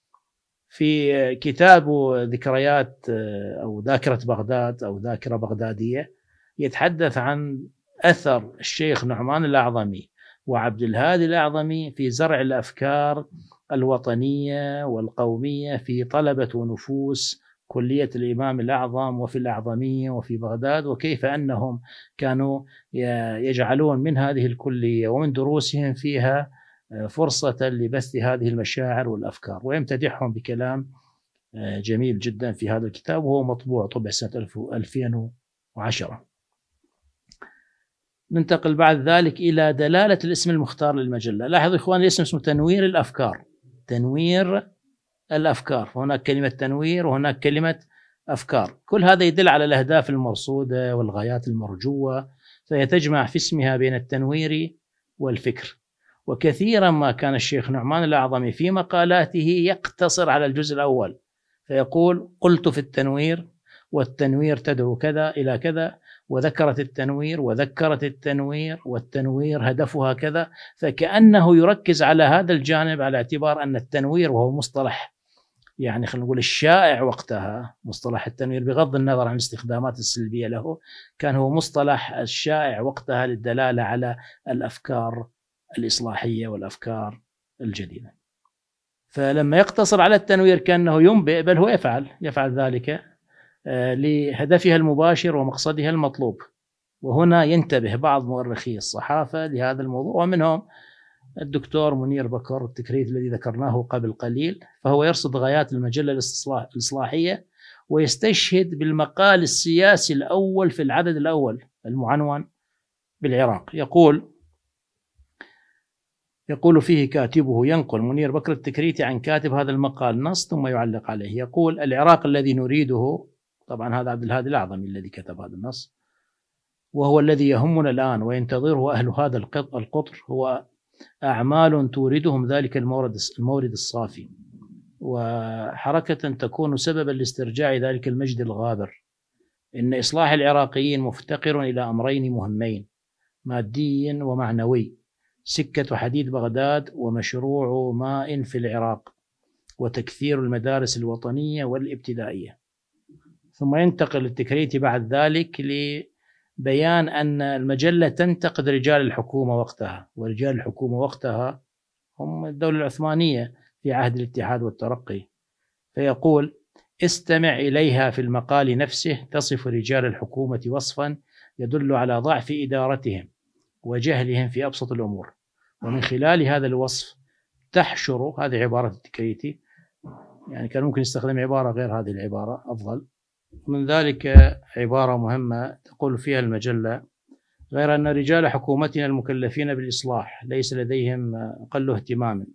في كتابه ذكريات آه، او ذاكره بغداد او ذاكره بغداديه يتحدث عن اثر الشيخ نعمان الاعظمي وعبد الهادي الاعظمي في زرع الافكار الوطنيه والقوميه في طلبه ونفوس كليه الامام الاعظم وفي الاعظميه وفي بغداد وكيف انهم كانوا يجعلون من هذه الكليه ومن دروسهم فيها آه، فرصة لبث هذه المشاعر والأفكار ويمتدحهم بكلام آه، جميل جدا في هذا الكتاب وهو مطبوع طبع سنة 2010 ننتقل بعد ذلك إلى دلالة الاسم المختار للمجلة لاحظوا إخواني الاسم اسمه تنوير الأفكار تنوير الأفكار هناك كلمة تنوير وهناك كلمة أفكار كل هذا يدل على الأهداف المرصودة والغايات المرجوة فهي تجمع في اسمها بين التنوير والفكر وكثيرا ما كان الشيخ نعمان الأعظمي في مقالاته يقتصر على الجزء الأول فيقول قلت في التنوير والتنوير تدعو كذا إلى كذا وذكرت التنوير وذكرت التنوير والتنوير هدفها كذا فكأنه يركز على هذا الجانب على اعتبار أن التنوير وهو مصطلح يعني خلينا نقول الشائع وقتها مصطلح التنوير بغض النظر عن الاستخدامات السلبيه له كان هو مصطلح الشائع وقتها للدلاله على الافكار الإصلاحية والأفكار الجديدة فلما يقتصر على التنوير كأنه ينبئ بل هو يفعل يفعل ذلك آه، لهدفها المباشر ومقصدها المطلوب وهنا ينتبه بعض مؤرخي الصحافة لهذا الموضوع ومنهم الدكتور منير بكر التكريت الذي ذكرناه قبل قليل فهو يرصد غايات المجلة الإصلاحية ويستشهد بالمقال السياسي الأول في العدد الأول المعنون بالعراق يقول يقول فيه كاتبه ينقل منير بكر التكريتي عن كاتب هذا المقال نص ثم يعلق عليه يقول العراق الذي نريده طبعا هذا عبد الهادي الأعظمي الذي كتب هذا النص وهو الذي يهمنا الآن وينتظره أهل هذا القطر هو أعمال توردهم ذلك المورد المورد الصافي وحركة تكون سببا لاسترجاع ذلك المجد الغابر إن إصلاح العراقيين مفتقر إلى أمرين مهمين مادي ومعنوي سكة حديد بغداد ومشروع ماء في العراق وتكثير المدارس الوطنية والابتدائية ثم ينتقل التكريتي بعد ذلك لبيان أن المجلة تنتقد رجال الحكومة وقتها ورجال الحكومة وقتها هم الدولة العثمانية في عهد الاتحاد والترقي فيقول استمع إليها في المقال نفسه تصف رجال الحكومة وصفا يدل على ضعف إدارتهم وجهلهم في أبسط الأمور ومن آه. خلال هذا الوصف تحشر هذه عبارة التكريتي يعني كان ممكن يستخدم عبارة غير هذه العبارة أفضل من ذلك عبارة مهمة تقول فيها المجلة غير أن رجال حكومتنا المكلفين بالإصلاح ليس لديهم أقل اهتمام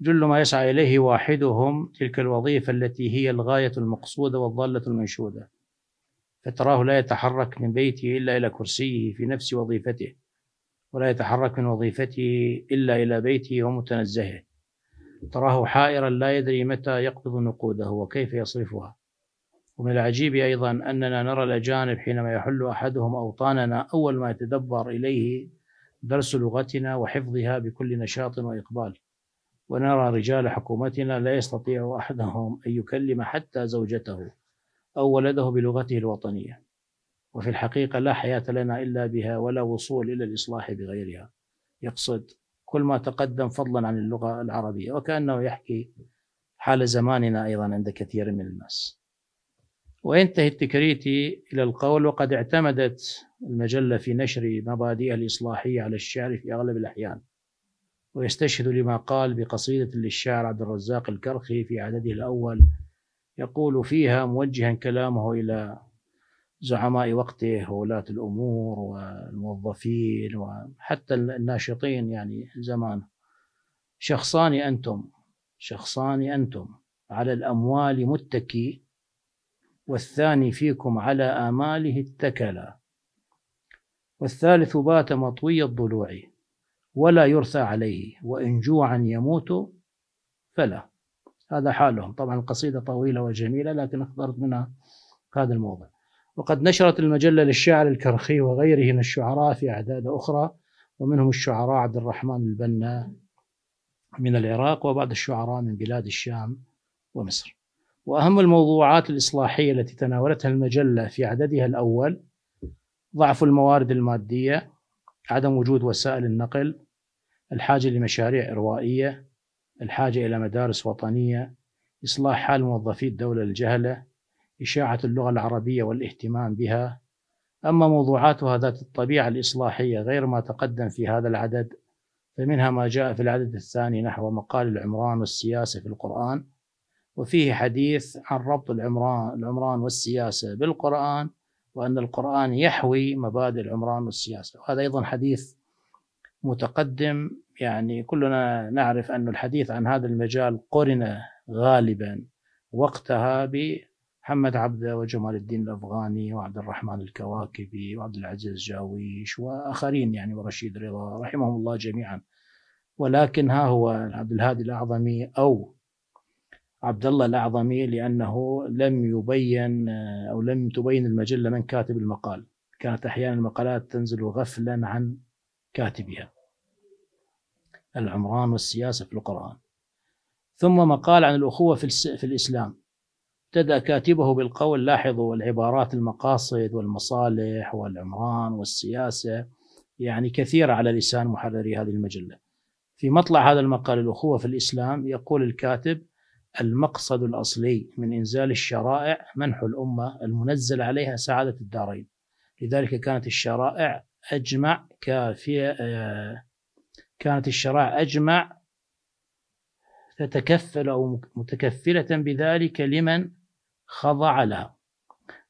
جل ما يسعى إليه واحدهم تلك الوظيفة التي هي الغاية المقصودة والضالة المنشودة فتراه لا يتحرك من بيته إلا إلى كرسيه في نفس وظيفته ولا يتحرك من وظيفته إلا إلى بيته ومتنزهه تراه حائرا لا يدري متى يقبض نقوده وكيف يصرفها ومن العجيب أيضا أننا نرى الأجانب حينما يحل أحدهم أوطاننا أول ما يتدبر إليه درس لغتنا وحفظها بكل نشاط وإقبال ونرى رجال حكومتنا لا يستطيع أحدهم أن يكلم حتى زوجته أو ولده بلغته الوطنية وفي الحقيقة لا حياة لنا إلا بها ولا وصول إلى الإصلاح بغيرها يقصد كل ما تقدم فضلا عن اللغة العربية وكأنه يحكي حال زماننا أيضا عند كثير من الناس وينتهي التكريتي إلى القول وقد اعتمدت المجلة في نشر مبادئها الإصلاحية على الشعر في أغلب الأحيان ويستشهد لما قال بقصيدة للشاعر عبد الرزاق الكرخي في عدده الأول يقول فيها موجها كلامه إلى زعماء وقته وولاة الأمور والموظفين وحتى الناشطين يعني زمان شخصان أنتم شخصان أنتم على الأموال متكي والثاني فيكم على آماله اتكلا والثالث بات مطوي الضلوع ولا يرثى عليه وإن جوعا يموت فلا هذا حالهم طبعا القصيدة طويلة وجميلة لكن اخترت منها هذا الموضوع وقد نشرت المجلة للشاعر الكرخي وغيره من الشعراء في أعداد أخرى ومنهم الشعراء عبد الرحمن البنا من العراق وبعض الشعراء من بلاد الشام ومصر وأهم الموضوعات الإصلاحية التي تناولتها المجلة في عددها الأول ضعف الموارد المادية عدم وجود وسائل النقل الحاجة لمشاريع إروائية الحاجة إلى مدارس وطنية إصلاح حال موظفي الدولة الجهلة إشاعة اللغة العربية والاهتمام بها أما موضوعاتها ذات الطبيعة الإصلاحية غير ما تقدم في هذا العدد فمنها ما جاء في العدد الثاني نحو مقال العمران والسياسة في القرآن وفيه حديث عن ربط العمران العمران والسياسة بالقرآن وأن القرآن يحوي مبادئ العمران والسياسة وهذا أيضا حديث متقدم يعني كلنا نعرف أن الحديث عن هذا المجال قرن غالبا وقتها محمد عبده وجمال الدين الافغاني وعبد الرحمن الكواكبي وعبد العزيز جاويش واخرين يعني ورشيد رضا رحمهم الله جميعا ولكن ها هو عبد الهادي الاعظمي او عبد الله الاعظمي لانه لم يبين او لم تبين المجله من كاتب المقال كانت احيانا المقالات تنزل غفلا عن كاتبها العمران والسياسه في القران ثم مقال عن الاخوه في الاسلام ابتدى كاتبه بالقول لاحظوا العبارات المقاصد والمصالح والعمران والسياسة يعني كثيرة على لسان محرري هذه المجلة في مطلع هذا المقال الأخوة في الإسلام يقول الكاتب المقصد الأصلي من إنزال الشرائع منح الأمة المنزل عليها سعادة الدارين لذلك كانت الشرائع أجمع كافية آه، كانت الشرائع أجمع تتكفل أو متكفلة بذلك لمن خضع لها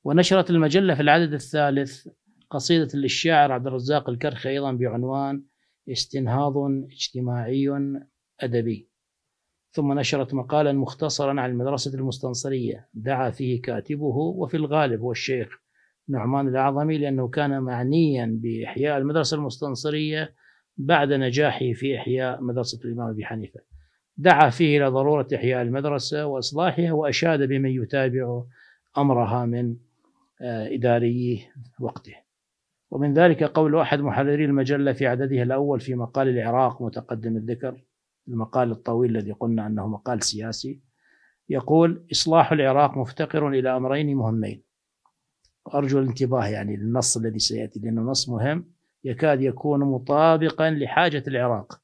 ونشرت المجلة في العدد الثالث قصيدة للشاعر عبد الرزاق الكرخي أيضا بعنوان استنهاض اجتماعي أدبي ثم نشرت مقالا مختصرا عن المدرسة المستنصرية دعا فيه كاتبه وفي الغالب هو الشيخ نعمان الأعظمي لأنه كان معنيا بإحياء المدرسة المستنصرية بعد نجاحه في إحياء مدرسة الإمام أبي حنيفة دعا فيه إلى ضرورة إحياء المدرسة وإصلاحها وأشاد بمن يتابع أمرها من آه، إداري وقته ومن ذلك قول أحد محرري المجلة في عدده الأول في مقال العراق متقدم الذكر المقال الطويل الذي قلنا أنه مقال سياسي يقول إصلاح العراق مفتقر إلى أمرين مهمين أرجو الانتباه يعني للنص الذي سيأتي لأنه نص مهم يكاد يكون مطابقا لحاجة العراق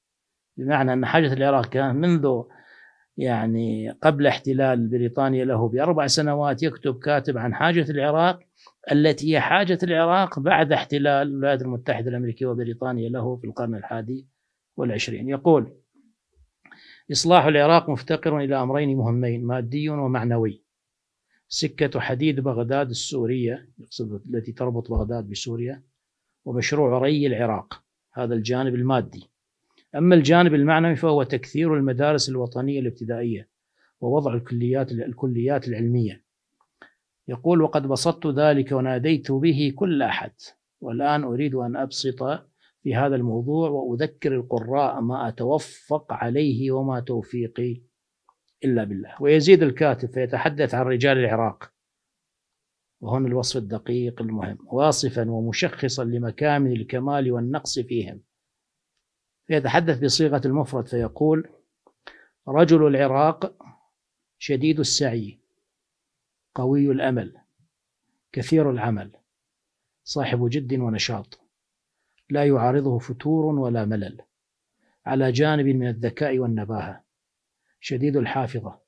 بمعنى أن حاجة العراق كان منذ يعني قبل احتلال بريطانيا له بأربع سنوات يكتب كاتب عن حاجة العراق التي هي حاجة العراق بعد احتلال الولايات المتحدة الأمريكية وبريطانيا له في القرن الحادي والعشرين يقول إصلاح العراق مفتقر إلى أمرين مهمين مادي ومعنوي سكة حديد بغداد السورية يقصد التي تربط بغداد بسوريا ومشروع ري العراق هذا الجانب المادي أما الجانب المعنوي فهو تكثير المدارس الوطنية الابتدائية ووضع الكليات الكليات العلمية يقول وقد بسطت ذلك وناديت به كل أحد والآن أريد أن أبسط في هذا الموضوع وأذكر القراء ما أتوفق عليه وما توفيقي إلا بالله ويزيد الكاتب فيتحدث عن رجال العراق وهنا الوصف الدقيق المهم واصفا ومشخصا لمكامن الكمال والنقص فيهم يتحدث بصيغة المفرد فيقول رجل العراق شديد السعي قوي الأمل كثير العمل صاحب جد ونشاط لا يعارضه فتور ولا ملل على جانب من الذكاء والنباهة شديد الحافظة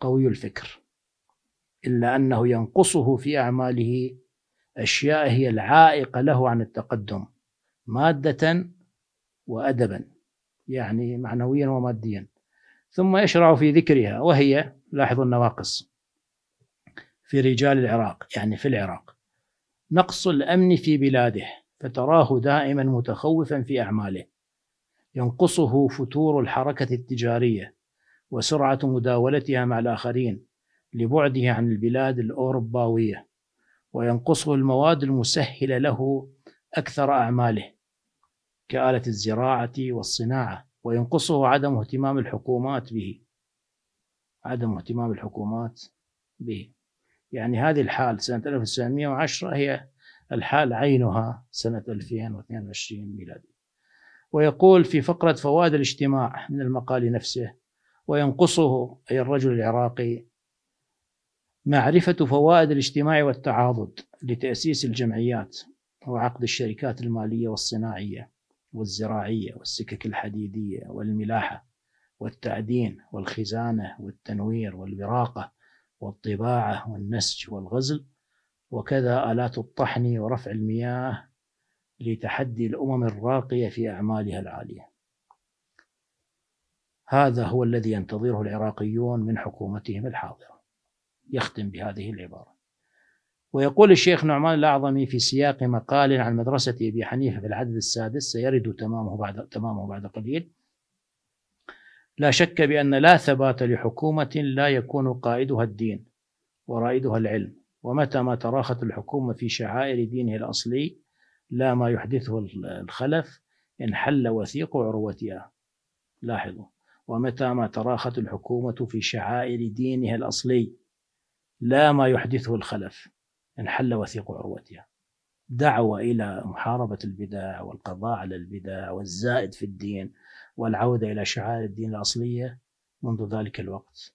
قوي الفكر إلا أنه ينقصه في أعماله أشياء هي العائق له عن التقدم مادة وأدبا يعني معنويا وماديا ثم يشرع في ذكرها وهي لاحظوا النواقص في رجال العراق يعني في العراق نقص الأمن في بلاده فتراه دائما متخوفا في أعماله ينقصه فتور الحركة التجارية وسرعة مداولتها مع الآخرين لبعده عن البلاد الأوروباوية وينقصه المواد المسهلة له أكثر أعماله كآلة الزراعة والصناعة وينقصه عدم اهتمام الحكومات به عدم اهتمام الحكومات به يعني هذه الحال سنة 1910 هي الحال عينها سنة 2022 ميلادي ويقول في فقرة فوائد الاجتماع من المقال نفسه وينقصه أي الرجل العراقي معرفة فوائد الاجتماع والتعاضد لتأسيس الجمعيات وعقد الشركات المالية والصناعية والزراعية والسكك الحديدية والملاحة والتعدين والخزانة والتنوير والبراقة والطباعة والنسج والغزل وكذا آلات الطحن ورفع المياه لتحدي الأمم الراقية في أعمالها العالية هذا هو الذي ينتظره العراقيون من حكومتهم الحاضرة يختم بهذه العبارة ويقول الشيخ نعمان الأعظمي في سياق مقال عن مدرسة أبي حنيفة في العدد السادس سيرد تمامه بعد تمامه بعد قليل لا شك بأن لا ثبات لحكومة لا يكون قائدها الدين ورائدها العلم ومتى ما تراخت الحكومة في شعائر دينه الأصلي لا ما يحدثه الخلف انحل وثيق عروتها لاحظوا ومتى ما تراخت الحكومة في شعائر دينها الأصلي لا ما يحدثه الخلف انحل وثيق عروتها دعوة إلى محاربة البدع والقضاء على البدع والزائد في الدين والعودة إلى شعائر الدين الأصلية منذ ذلك الوقت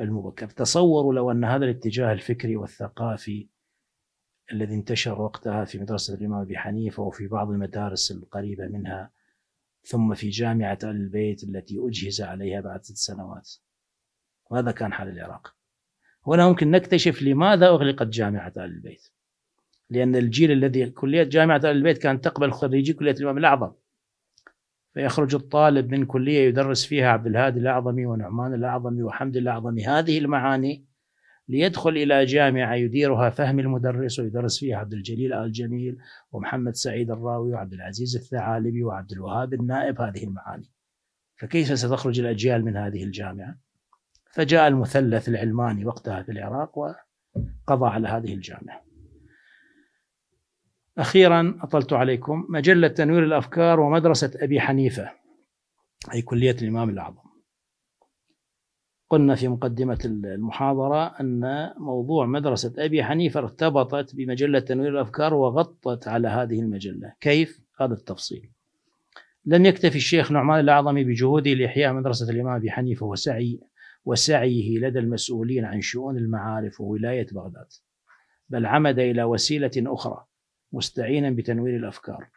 المبكر تصوروا لو أن هذا الاتجاه الفكري والثقافي الذي انتشر وقتها في مدرسة الإمام أبي حنيفة وفي بعض المدارس القريبة منها ثم في جامعة آل البيت التي أجهز عليها بعد ست سنوات وهذا كان حال العراق هنا ممكن نكتشف لماذا أغلقت جامعة آل البيت لأن الجيل الذي كلية جامعة آل البيت كانت تقبل خريجي كلية الإمام الأعظم فيخرج الطالب من كلية يدرس فيها عبد الهادي الأعظمي ونعمان الأعظمي وحمد الأعظمي هذه المعاني ليدخل إلى جامعة يديرها فهم المدرس ويدرس فيها عبد الجليل آل جميل ومحمد سعيد الراوي وعبد العزيز الثعالبي وعبد الوهاب النائب هذه المعاني فكيف ستخرج الأجيال من هذه الجامعة؟ فجاء المثلث العلماني وقتها في العراق وقضى على هذه الجامعة أخيرا أطلت عليكم مجلة تنوير الأفكار ومدرسة أبي حنيفة أي كلية الإمام الأعظم قلنا في مقدمة المحاضرة أن موضوع مدرسة أبي حنيفة ارتبطت بمجلة تنوير الأفكار وغطت على هذه المجلة كيف؟ هذا التفصيل لم يكتفي الشيخ نعمان الأعظمي بجهوده لإحياء مدرسة الإمام أبي حنيفة وسعي وسعيه لدى المسؤولين عن شؤون المعارف وولاية بغداد بل عمد إلى وسيلة أخرى مستعينا بتنوير الأفكار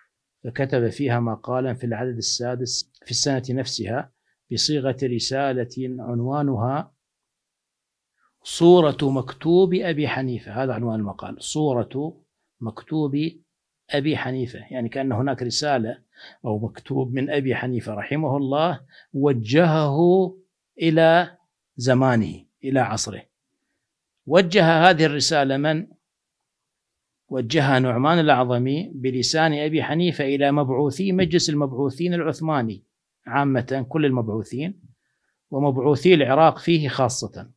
فكتب فيها مقالا في العدد السادس في السنة نفسها بصيغة رسالة عنوانها صورة مكتوب أبي حنيفة هذا عنوان المقال صورة مكتوب أبي حنيفة يعني كأن هناك رسالة أو مكتوب من أبي حنيفة رحمه الله وجهه إلى زمانه إلى عصره وجه هذه الرسالة من؟ وجهها نعمان الأعظمي بلسان أبي حنيفة إلى مبعوثي مجلس المبعوثين العثماني عامة كل المبعوثين ومبعوثي العراق فيه خاصة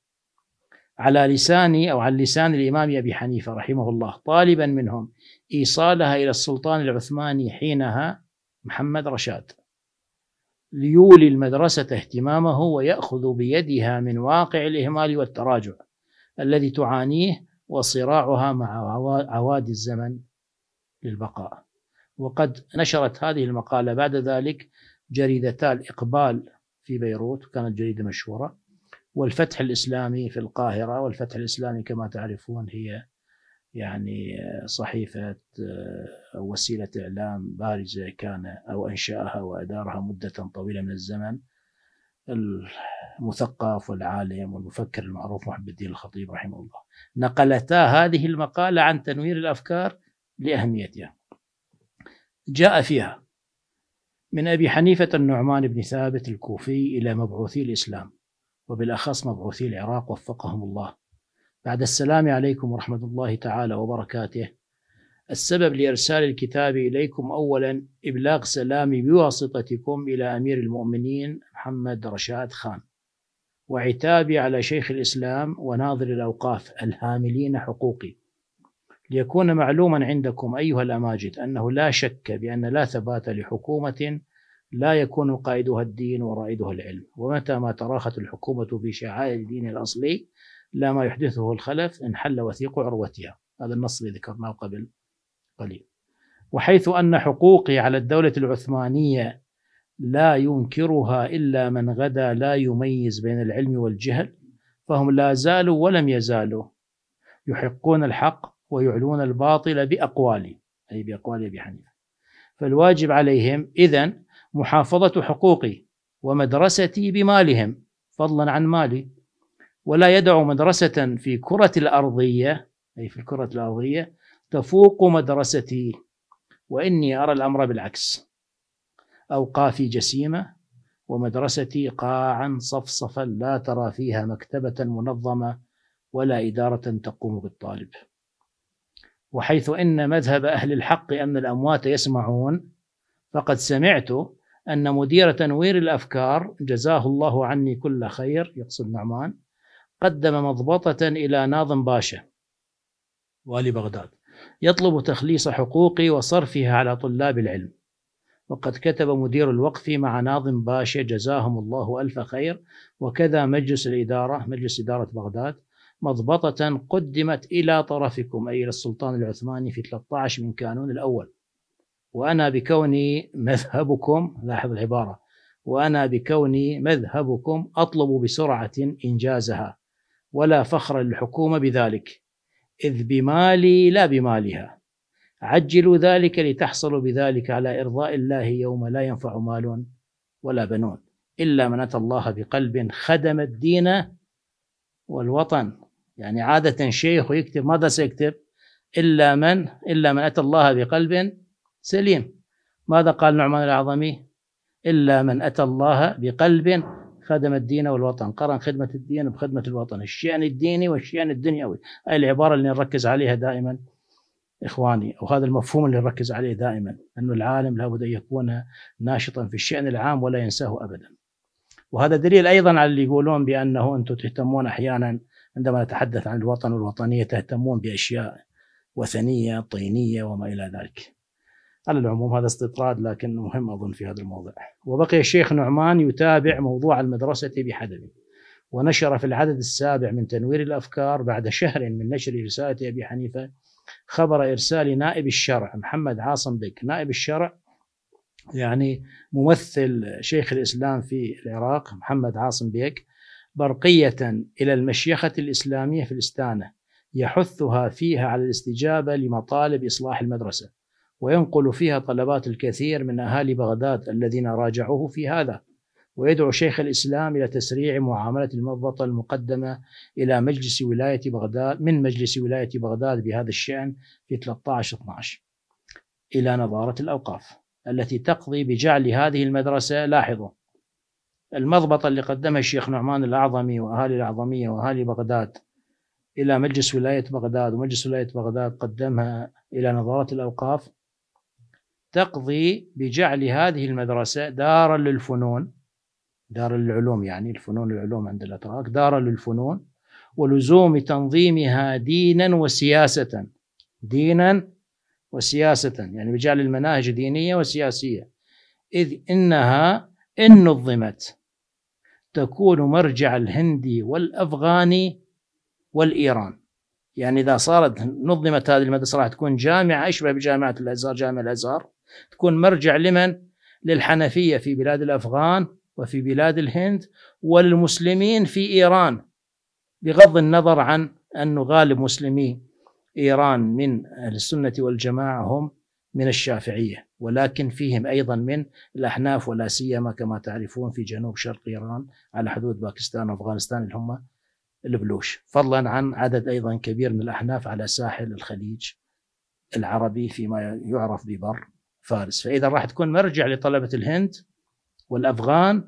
على لسان أو على لسان الإمام أبي حنيفة رحمه الله طالبا منهم إيصالها إلى السلطان العثماني حينها محمد رشاد ليولي المدرسة اهتمامه ويأخذ بيدها من واقع الإهمال والتراجع الذي تعانيه وصراعها مع عواد الزمن للبقاء وقد نشرت هذه المقالة بعد ذلك جريدتا الإقبال في بيروت كانت جريدة مشهورة والفتح الإسلامي في القاهرة والفتح الإسلامي كما تعرفون هي يعني صحيفة أو آه، وسيلة إعلام بارزة كان أو أنشأها وأدارها مدة طويلة من الزمن المثقف والعالم والمفكر المعروف محب الدين الخطيب رحمه الله نقلتا هذه المقالة عن تنوير الأفكار لأهميتها جاء فيها من أبي حنيفة النعمان بن ثابت الكوفي إلى مبعوثي الإسلام وبالأخص مبعوثي العراق وفقهم الله بعد السلام عليكم ورحمة الله تعالى وبركاته السبب لإرسال الكتاب إليكم أولا إبلاغ سلامي بواسطتكم إلى أمير المؤمنين محمد رشاد خان وعتابي على شيخ الإسلام وناظر الأوقاف الهاملين حقوقي ليكون معلوما عندكم أيها الأماجد أنه لا شك بأن لا ثبات لحكومة لا يكون قائدها الدين ورائدها العلم ومتى ما تراخت الحكومة في شعائر الدين الأصلي لا ما يحدثه الخلف إن حل وثيق عروتها هذا النص الذي ذكرناه قبل قليل وحيث أن حقوقي على الدولة العثمانية لا ينكرها إلا من غدا لا يميز بين العلم والجهل فهم لا زالوا ولم يزالوا يحقون الحق ويعلون الباطل بأقوالي أي بأقوال أبي حنيفة فالواجب عليهم إذا محافظة حقوقي ومدرستي بمالهم فضلا عن مالي ولا يدع مدرسة في كرة الأرضية أي في الكرة الأرضية تفوق مدرستي وإني أرى الأمر بالعكس أوقافي جسيمة ومدرستي قاعا صفصفا لا ترى فيها مكتبة منظمة ولا إدارة تقوم بالطالب وحيث إن مذهب أهل الحق أن الأموات يسمعون فقد سمعت أن مدير تنوير الأفكار جزاه الله عني كل خير يقصد نعمان قدم مضبطة إلى ناظم باشا والي بغداد يطلب تخليص حقوقي وصرفها على طلاب العلم وقد كتب مدير الوقف مع ناظم باشا جزاهم الله ألف خير وكذا مجلس الإدارة مجلس إدارة بغداد مضبطة قدمت إلى طرفكم أي إلى السلطان العثماني في 13 من كانون الأول وأنا بكوني مذهبكم لاحظ العبارة وأنا بكوني مذهبكم أطلب بسرعة إنجازها ولا فخر للحكومة بذلك إذ بمالي لا بمالها عجلوا ذلك لتحصلوا بذلك على إرضاء الله يوم لا ينفع مال ولا بنون إلا من أتى الله بقلب خدم الدين والوطن يعني عادة شيخ ويكتب ماذا سيكتب إلا من إلا من أتى الله بقلب سليم ماذا قال نعمان العظمي إلا من أتى الله بقلب خدم الدين والوطن قرن خدمة الدين بخدمة الوطن الشأن الديني والشأن الدنيوي هاي العبارة اللي نركز عليها دائما إخواني وهذا المفهوم اللي نركز عليه دائما أن العالم لابد أن يكون ناشطا في الشأن العام ولا ينساه أبدا وهذا دليل أيضا على اللي يقولون بأنه أنتم تهتمون أحيانا عندما نتحدث عن الوطن والوطنية تهتمون بأشياء وثنية طينية وما إلى ذلك على العموم هذا استطراد لكن مهم أظن في هذا الموضع وبقي الشيخ نعمان يتابع موضوع المدرسة بحدبه ونشر في العدد السابع من تنوير الأفكار بعد شهر من نشر رسالة أبي حنيفة خبر إرسال نائب الشرع محمد عاصم بك نائب الشرع يعني ممثل شيخ الإسلام في العراق محمد عاصم بيك برقية إلى المشيخة الإسلامية في الإستانة يحثها فيها على الاستجابة لمطالب إصلاح المدرسة وينقل فيها طلبات الكثير من أهالي بغداد الذين راجعوه في هذا ويدعو شيخ الإسلام إلى تسريع معاملة المضبطة المقدمة إلى مجلس ولاية بغداد من مجلس ولاية بغداد بهذا الشأن في 13-12 إلى نظارة الأوقاف التي تقضي بجعل هذه المدرسة لاحظوا المضبطة اللي قدمها الشيخ نعمان الأعظمي وأهالي الأعظمية وأهالي بغداد إلى مجلس ولاية بغداد ومجلس ولاية بغداد قدمها إلى نظارة الأوقاف تقضي بجعل هذه المدرسة دارا للفنون دار للعلوم يعني الفنون العلوم عند الأتراك دارا للفنون ولزوم تنظيمها دينا وسياسة دينا وسياسة يعني بجعل المناهج دينية وسياسية إذ إنها إن نظمت تكون مرجع الهندي والأفغاني والإيران يعني إذا صارت نظمت هذه المدرسة راح تكون جامعة أشبه بجامعة الأزهر جامعة الأزهر تكون مرجع لمن؟ للحنفية في بلاد الأفغان وفي بلاد الهند وللمسلمين في إيران بغض النظر عن أن غالب مسلمي إيران من أهل السنة والجماعة هم من الشافعية ولكن فيهم أيضا من الأحناف ولا سيما كما تعرفون في جنوب شرق إيران على حدود باكستان وأفغانستان اللي هم البلوش فضلا عن عدد أيضا كبير من الأحناف على ساحل الخليج العربي فيما يعرف ببر فارس فإذا راح تكون مرجع لطلبة الهند والأفغان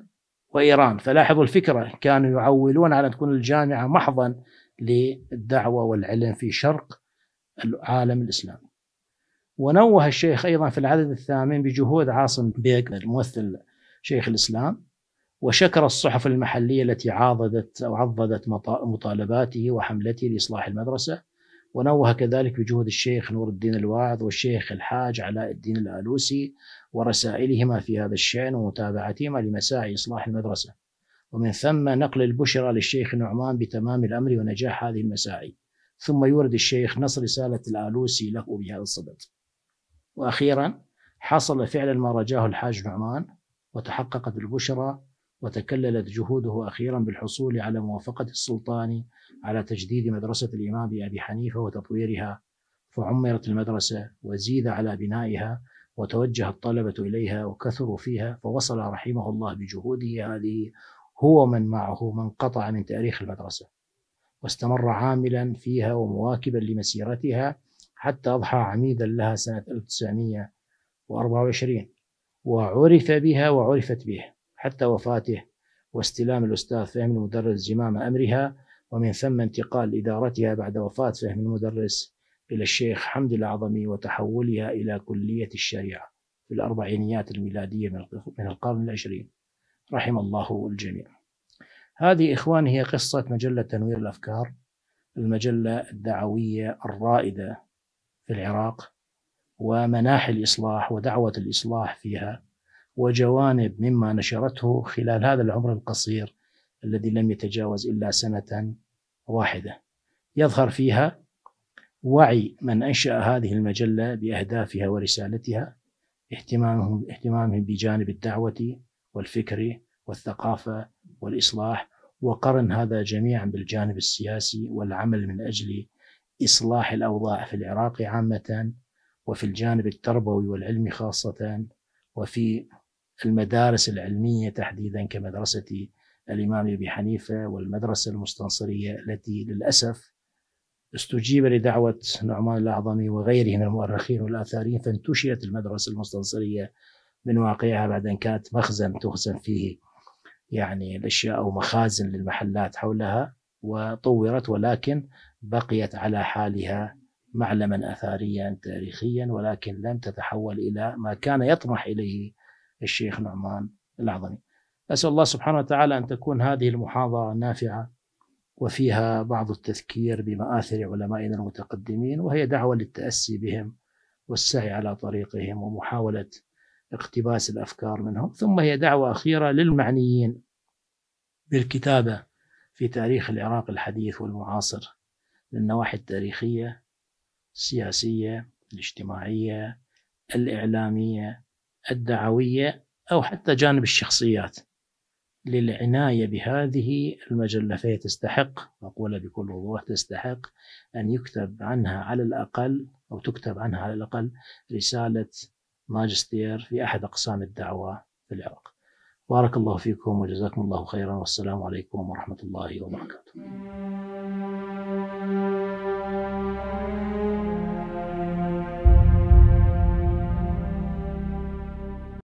وإيران فلاحظوا الفكرة كانوا يعولون على أن تكون الجامعة محضا للدعوة والعلم في شرق العالم الإسلامي ونوه الشيخ أيضا في العدد الثامن بجهود عاصم بيك الممثل شيخ الإسلام وشكر الصحف المحلية التي عاضدت أو عضدت مطالباته وحملته لإصلاح المدرسة ونوه كذلك بجهود الشيخ نور الدين الواعظ والشيخ الحاج علاء الدين الآلوسي ورسائلهما في هذا الشأن ومتابعتهما لمساعي إصلاح المدرسة ومن ثم نقل البشرى للشيخ نعمان بتمام الأمر ونجاح هذه المساعي ثم يورد الشيخ نصر رسالة الآلوسي له بهذا الصدد وأخيرا حصل فعلا ما رجاه الحاج نعمان وتحققت البشرى وتكللت جهوده أخيرا بالحصول على موافقة السلطان على تجديد مدرسة الإمام أبي حنيفة وتطويرها فعمرت المدرسة وزيد على بنائها وتوجه الطلبة إليها وكثروا فيها فوصل رحمه الله بجهوده هذه هو من معه من قطع من تاريخ المدرسة واستمر عاملا فيها ومواكبا لمسيرتها حتى أضحى عميدا لها سنة 1924 وعرف بها وعرفت به حتى وفاته واستلام الأستاذ فهم المدرس زمام أمرها ومن ثم انتقال إدارتها بعد وفاة فهم المدرس إلى الشيخ حمد الأعظمي وتحولها إلى كلية الشريعة في الأربعينيات الميلادية من القرن العشرين رحم الله الجميع هذه إخواني هي قصة مجلة تنوير الأفكار المجلة الدعوية الرائدة في العراق ومناحي الإصلاح ودعوة الإصلاح فيها وجوانب مما نشرته خلال هذا العمر القصير الذي لم يتجاوز إلا سنة واحدة يظهر فيها وعي من أنشأ هذه المجلة بأهدافها ورسالتها اهتمامهم, اهتمامهم بجانب الدعوة والفكر والثقافة والإصلاح وقرن هذا جميعا بالجانب السياسي والعمل من أجل إصلاح الأوضاع في العراق عامة وفي الجانب التربوي والعلمي خاصة وفي المدارس العلمية تحديدا كمدرسة الإمام أبي حنيفة والمدرسة المستنصرية التي للأسف استجيب لدعوة نعمان الأعظمي وغيره من المؤرخين والآثاريين فانتشلت المدرسة المستنصرية من واقعها بعد أن كانت مخزن تخزن فيه يعني الأشياء أو مخازن للمحلات حولها وطورت ولكن بقيت على حالها معلما اثاريا تاريخيا ولكن لم تتحول إلى ما كان يطمح إليه الشيخ نعمان العظمي أسأل الله سبحانه وتعالى أن تكون هذه المحاضرة نافعة وفيها بعض التذكير بمآثر علمائنا المتقدمين وهي دعوة للتأسي بهم والسعي على طريقهم ومحاولة اقتباس الأفكار منهم ثم هي دعوة أخيرة للمعنيين بالكتابة في تاريخ العراق الحديث والمعاصر من النواحي التاريخية السياسية الاجتماعية الإعلامية الدعوية أو حتى جانب الشخصيات للعناية بهذه المجلة فهي تستحق أقول بكل وضوح تستحق أن يكتب عنها على الأقل أو تكتب عنها على الأقل رسالة ماجستير في أحد أقسام الدعوة في العراق بارك الله فيكم وجزاكم الله خيرا والسلام عليكم ورحمة الله وبركاته